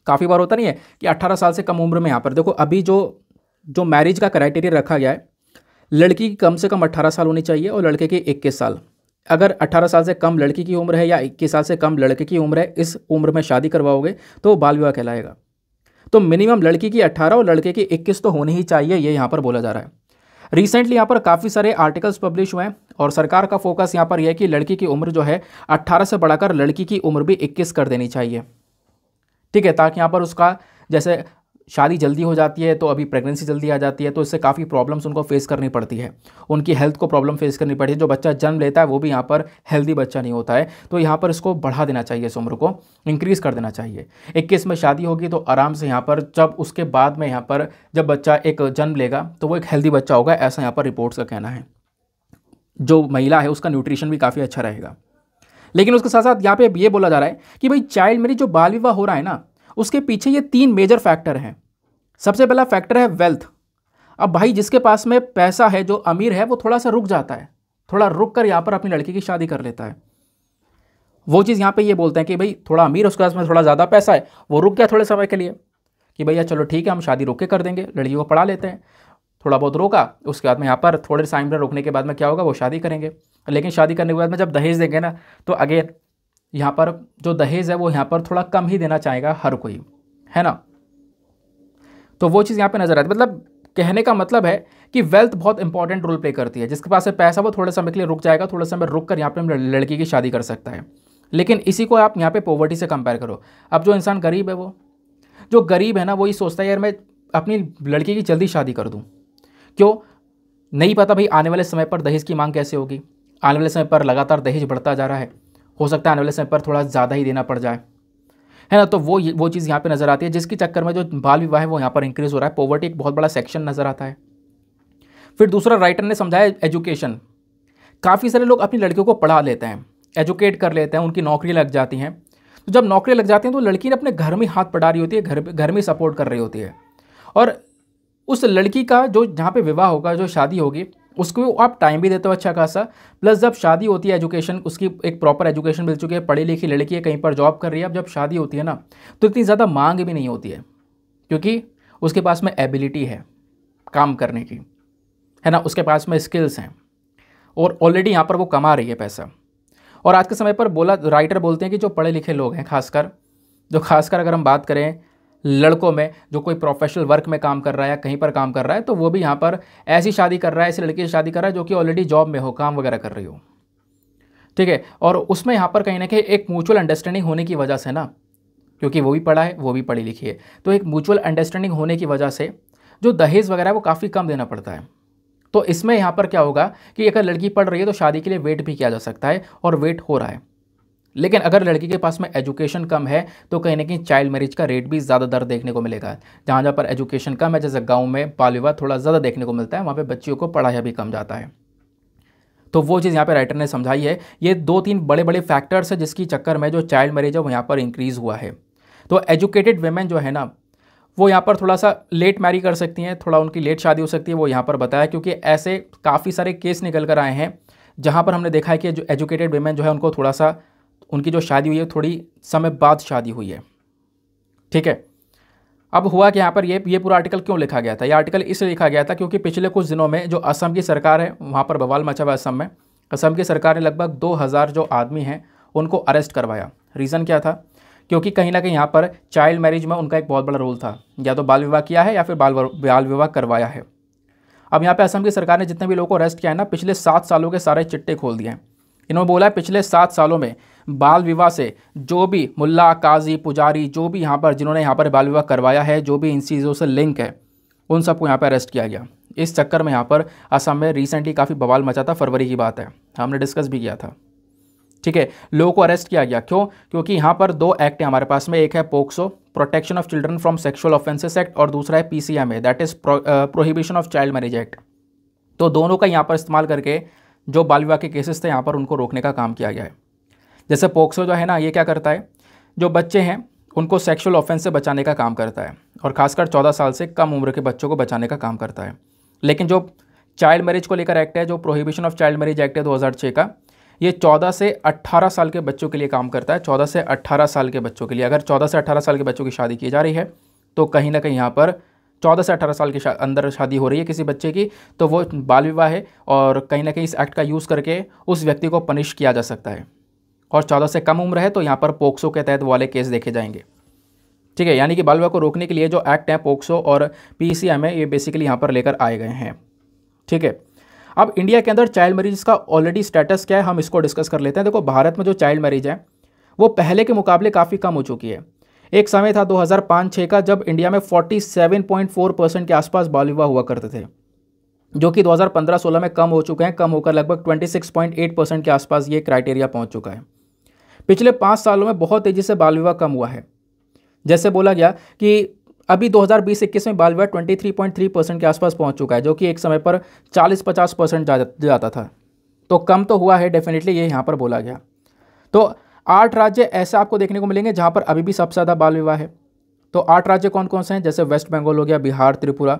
Speaker 1: काफ़ी बार होता नहीं है कि 18 साल से कम उम्र में यहाँ पर देखो अभी जो जो मैरिज का क्राइटेरिया रखा गया है लड़की की कम से कम 18 साल होनी चाहिए और लड़के की इक्कीस साल अगर 18 साल से कम लड़की की उम्र है या 21 साल से कम लड़के की उम्र है इस उम्र में शादी करवाओगे तो बाल विवाह कहलाएगा तो मिनिमम लड़की की 18 और लड़के की 21 तो होनी ही चाहिए ये यहाँ पर बोला जा रहा है रिसेंटली यहाँ पर काफ़ी सारे आर्टिकल्स पब्लिश हुए हैं और सरकार का फोकस यहाँ पर यह है कि लड़की की उम्र जो है अट्ठारह से बढ़ाकर लड़की की उम्र भी इक्कीस कर देनी चाहिए ठीक है ताकि यहाँ पर उसका जैसे शादी जल्दी हो जाती है तो अभी प्रेगनेंसी जल्दी आ जाती है तो इससे काफ़ी प्रॉब्लम्स उनको फेस करनी पड़ती है उनकी हेल्थ को प्रॉब्लम फेस करनी पड़ती है जो बच्चा जन्म लेता है वो भी यहाँ पर हेल्दी बच्चा नहीं होता है तो यहाँ पर इसको बढ़ा देना चाहिए इस उम्र को इंक्रीज़ कर देना चाहिए इक्कीस में शादी होगी तो आराम से यहाँ पर जब उसके बाद में यहाँ पर जब बच्चा एक जन्म लेगा तो वो एक हेल्दी बच्चा होगा ऐसा यहाँ पर रिपोर्ट्स का कहना है जो महिला है उसका न्यूट्रिशन भी काफ़ी अच्छा रहेगा लेकिन उसके साथ साथ यहाँ पे ये बोला जा रहा है कि भाई चाइल्ड मेरी जो बाल विवाह हो रहा है ना उसके पीछे ये तीन मेजर फैक्टर हैं सबसे पहला फैक्टर है वेल्थ अब भाई जिसके पास में पैसा है जो अमीर है वो थोड़ा सा रुक जाता है थोड़ा रुक कर यहाँ पर अपनी लड़की की शादी कर लेता है वो चीज़ यहाँ पे ये बोलते हैं कि भाई थोड़ा अमीर उसके पास में थोड़ा ज़्यादा पैसा है वो रुक गया थोड़े समय के लिए कि भैया चलो ठीक है हम शादी रोक के कर देंगे लड़की को पढ़ा लेते हैं थोड़ा बहुत रोका उसके बाद में यहाँ पर थोड़े टाइम पर रोकने के बाद में क्या होगा वो शादी करेंगे लेकिन शादी करने के बाद में जब दहेज देंगे ना तो अगेन यहाँ पर जो दहेज है वो यहाँ पर थोड़ा कम ही देना चाहेगा हर कोई है ना तो वो चीज़ यहाँ पे नज़र आती है मतलब कहने का मतलब है कि वेल्थ बहुत इंपॉर्टेंट रोल प्ले करती है जिसके पास है पैसा वो थोड़े समय के लिए रुक जाएगा थोड़े समय रुक कर यहाँ पर लड़की की शादी कर सकता है लेकिन इसी को आप यहाँ पे पॉवर्टी से कंपेयर करो अब जो इंसान गरीब है वो जो गरीब है ना वो ये सोचता है यार मैं अपनी लड़की की जल्दी शादी कर दूँ क्यों नहीं पता भाई आने वाले समय पर दहेज की मांग कैसे होगी आने वाले समय पर लगातार दहेज बढ़ता जा रहा है हो सकता है आने वाले समय पर थोड़ा ज़्यादा ही देना पड़ जाए है ना तो वो वो चीज़ यहाँ पे नज़र आती है जिसके चक्कर में जो बाल विवाह है वो यहाँ पर इंक्रीज़ हो रहा है पॉवर्टी एक बहुत बड़ा सेक्शन नज़र आता है फिर दूसरा राइटर ने समझाया एजुकेशन काफ़ी सारे लोग अपनी लड़कियों को पढ़ा लेते हैं एजुकेट कर लेते हैं उनकी नौकरी लग जाती हैं तो जब नौकरी लग जाती हैं तो लड़की ने अपने घर में हाथ पढ़ा रही होती है घर घर में सपोर्ट कर रही होती है और उस लड़की का जो जहाँ पे विवाह होगा जो शादी होगी उसको आप टाइम भी देते हो अच्छा खासा प्लस जब शादी होती है एजुकेशन उसकी एक प्रॉपर एजुकेशन मिल चुकी है पढ़ी लिखी लड़की है कहीं पर जॉब कर रही है अब जब शादी होती है ना तो इतनी ज़्यादा मांग भी नहीं होती है क्योंकि उसके पास में एबिलिटी है काम करने की है ना उसके पास में स्किल्स हैं और ऑलरेडी यहाँ पर वो कमा रही है पैसा और आज के समय पर बोला राइटर बोलते हैं कि जो पढ़े लिखे लोग हैं खासकर जो खासकर अगर हम बात करें लड़कों में जो कोई प्रोफेशनल वर्क में काम कर रहा है या कहीं पर काम कर रहा है तो वो भी यहाँ पर ऐसी शादी कर रहा है ऐसी लड़की से शादी कर रहा है जो कि ऑलरेडी जॉब में हो काम वगैरह कर रही हो ठीक है और उसमें यहाँ पर कहीं ना कहीं एक म्यूचुअल अंडरस्टैंडिंग होने की वजह से ना क्योंकि वो भी पढ़ा है वो भी पढ़ी लिखी है तो एक म्यूचुअल अंडरस्टैंडिंग होने की वजह से जो दहेज वगैरह है वो काफ़ी कम देना पड़ता है तो इसमें यहाँ पर क्या होगा कि अगर लड़की पढ़ रही है तो शादी के लिए वेट भी किया जा सकता है और वेट हो रहा है लेकिन अगर लड़की के पास में एजुकेशन कम है तो कहीं ना कहीं चाइल्ड मैरिज का रेट भी ज़्यादा दर देखने को मिलेगा जहाँ जहाँ पर एजुकेशन कम है जैसे गाँव में बाल विवाह थोड़ा ज़्यादा देखने को मिलता है वहाँ पर बच्चियों को पढ़ाया भी कम जाता है तो वो चीज़ यहाँ पे राइटर ने समझाई है ये दो तीन बड़े बड़े फैक्टर्स है जिसकी चक्कर में जो चाइल्ड मैरिज है वो यहाँ पर इंक्रीज़ हुआ है तो एजुकेटेड वेमेन जो है ना वो यहाँ पर थोड़ा सा लेट मैरी कर सकती हैं थोड़ा उनकी लेट शादी हो सकती है वो यहाँ पर बताया क्योंकि ऐसे काफ़ी सारे केस निकल कर आए हैं जहाँ पर हमने देखा है कि जो एजुकेटेड वेमेन जो है उनको थोड़ा सा उनकी जो शादी हुई है थोड़ी समय बाद शादी हुई है ठीक है अब हुआ कि यहाँ पर ये ये पूरा आर्टिकल क्यों लिखा गया था ये आर्टिकल इसलिए लिखा गया था क्योंकि पिछले कुछ दिनों में जो असम की सरकार है वहाँ पर बवाल मचा हुआ असम में असम की सरकार ने लगभग 2000 जो आदमी हैं उनको अरेस्ट करवाया रीज़न क्या था क्योंकि कहीं ना कहीं यहाँ पर चाइल्ड मैरिज में उनका एक बहुत बड़ा रोल था या तो बाल विवाह किया है या फिर बाल बाल विवाह करवाया है अब यहाँ पर असम की सरकार ने जितने भी लोगों को अरेस्ट किया है ना पिछले सात सालों के सारे चिट्टे खोल दिए हैं इन्होंने बोला है पिछले सात सालों में बाल विवाह से जो भी मुल्ला काजी पुजारी जो भी यहाँ पर जिन्होंने यहाँ पर बाल विवाह करवाया है जो भी इन चीज़ों से लिंक है उन सबको यहाँ पर अरेस्ट किया गया इस चक्कर में यहाँ पर असम में रिसेंटली काफ़ी बवाल मचा था फरवरी की बात है हमने डिस्कस भी किया था ठीक है लोगों को अरेस्ट किया गया क्यों क्योंकि यहाँ पर दो एक्ट हैं हमारे पास में एक है POCSO protection of children from sexual offences act और दूसरा है uh that is prohibition of child marriage act तो दोनों का यहाँ पर इस्तेमाल करके जो बाल विवाह के केसेस थे यहाँ पर उनको रोकने का काम किया गया है जैसे पोक्सो जो है ना ये क्या करता है जो बच्चे हैं उनको सेक्सुअल ऑफेंस से बचाने का काम करता है और खासकर चौदह साल से कम उम्र के बच्चों को बचाने का काम करता है लेकिन जो चाइल्ड मैरिज को लेकर एक्ट है जो prohibition of child marriage act है 2006 का ये 14 से 18 साल के बच्चों के लिए काम करता है 14 से 18 साल के बच्चों के लिए अगर 14 से 18 साल के बच्चों की शादी की जा रही है तो कहीं ना कहीं यहाँ पर 14 से 18 साल के शा, अंदर शादी हो रही है किसी बच्चे की तो वो बाल विवाह है और कहीं ना कहीं इस एक्ट का यूज़ करके उस व्यक्ति को पनिश किया जा सकता है और चौदह से कम उम्र है तो यहाँ पर पोक्सो के तहत वाले केस देखे जाएंगे ठीक है यानी कि बाल विवाह को रोकने के लिए जो एक्ट है पोक्सो और पी सी एम है ये बेसिकली यहाँ पर लेकर आए गए हैं ठीक है अब इंडिया के अंदर चाइल्ड मैरिज का ऑलरेडी स्टेटस क्या है हम इसको डिस्कस कर लेते हैं देखो भारत में जो चाइल्ड मैरिज है वो पहले के मुकाबले काफ़ी कम हो चुकी है एक समय था 2005-6 का जब इंडिया में 47.4 परसेंट के आसपास बाल विवाह हुआ करते थे जो कि 2015-16 में कम हो चुके हैं कम होकर लगभग 26.8 परसेंट के आसपास ये क्राइटेरिया पहुंच चुका है पिछले पाँच सालों में बहुत तेज़ी से बाल विवाह कम हुआ है जैसे बोला गया कि अभी 2020-21 में बाल विवाह 23.3 परसेंट के आसपास पहुंच चुका है जो कि एक समय पर 40-50 परसेंट जा, जाता था तो कम तो हुआ है डेफिनेटली ये यहाँ पर बोला गया तो आठ राज्य ऐसे आपको देखने को मिलेंगे जहाँ पर अभी भी सबसे ज़्यादा बाल विवाह है तो आठ राज्य कौन कौन से हैं जैसे वेस्ट बंगाल हो गया बिहार त्रिपुरा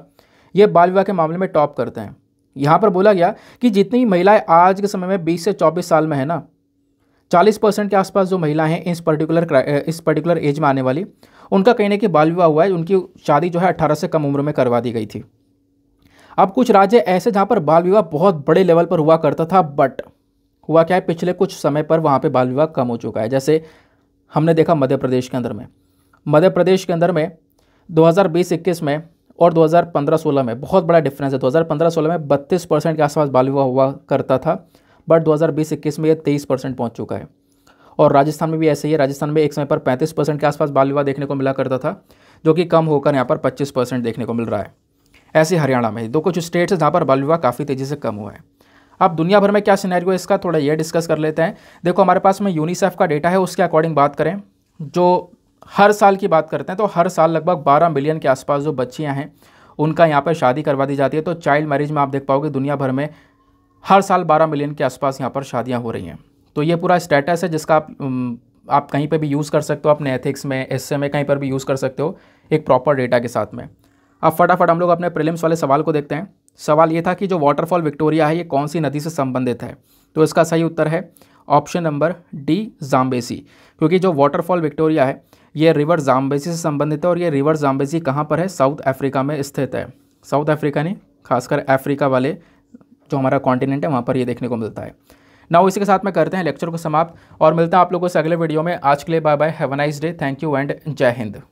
Speaker 1: ये बाल विवाह के मामले में टॉप करते हैं यहाँ पर बोला गया कि जितनी महिलाएं आज के समय में 20 से 24 साल में है ना चालीस परसेंट के आसपास जो महिला हैं इस पर्टिकुलर इस पर्टिकुलर एज में आने वाली उनका कहने की बाल विवाह हुआ है उनकी शादी जो है अट्ठारह से कम उम्र में करवा दी गई थी अब कुछ राज्य ऐसे जहाँ पर बाल विवाह बहुत बड़े लेवल पर हुआ करता था बट हुआ क्या है पिछले कुछ समय पर वहाँ पर बाल विवाह कम हो चुका है जैसे हमने देखा मध्य प्रदेश के अंदर में मध्य प्रदेश के अंदर में 2020-21 में और 2015-16 में बहुत बड़ा डिफरेंस है 2015-16 में 32 परसेंट के आसपास बाल विवाह हुआ करता था बट 2020-21 में यह तेईस परसेंट पहुँच चुका है और राजस्थान में भी ऐसे ही है राजस्थान में एक समय पर पैंतीस परसेंट के आसपास बाल विवाह देखने को मिला करता था जो कि कम होकर यहाँ पर पच्चीस परसेंट देखने को मिल रहा है ऐसे हरियाणा में दो कुछ स्टेट्स हैं जहाँ पर बाल विवाह काफ़ी तेज़ी से कम हुआ है अब दुनिया भर में क्या सिनेरियो है इसका थोड़ा ये डिस्कस कर लेते हैं देखो हमारे पास में यूनिसेफ का डेटा है उसके अकॉर्डिंग बात करें जो हर साल की बात करते हैं तो हर साल लगभग 12 मिलियन के आसपास जो बच्चियां हैं उनका यहाँ पर शादी करवा दी जाती है तो चाइल्ड मैरिज में आप देख पाओगे दुनिया भर में हर साल 12 मिलियन के आसपास यहाँ पर शादियाँ हो रही हैं तो ये पूरा स्टेटस है जिसका आप आप कहीं पर भी यूज़ कर सकते हो अपने एथिक्स में एस में कहीं पर भी यूज़ कर सकते हो एक प्रॉपर डेटा के साथ में अब फटाफट हम लोग अपने प्रिलिम्स वाले सवाल को देखते हैं सवाल ये था कि जो वाटरफॉल विक्टोरिया है ये कौन सी नदी से संबंधित है तो इसका सही उत्तर है ऑप्शन नंबर डी जाम्बेसी क्योंकि जो वाटरफॉल विक्टोरिया है ये रिवर जाम्बेसी से संबंधित है और ये रिवर जाम्बेसी कहाँ पर है साउथ अफ्रीका में स्थित है साउथ अफ्रीका नहीं खासकर अफ्रीका वाले जो तो हमारा कॉन्टिनेंट है वहाँ पर ये देखने को मिलता है नाउ इसी के साथ में करते हैं लेक्चर को समाप्त और मिलता है आप लोगों से अगले वीडियो में आज के लिए bye bye have a nice day thank you and जय हिंद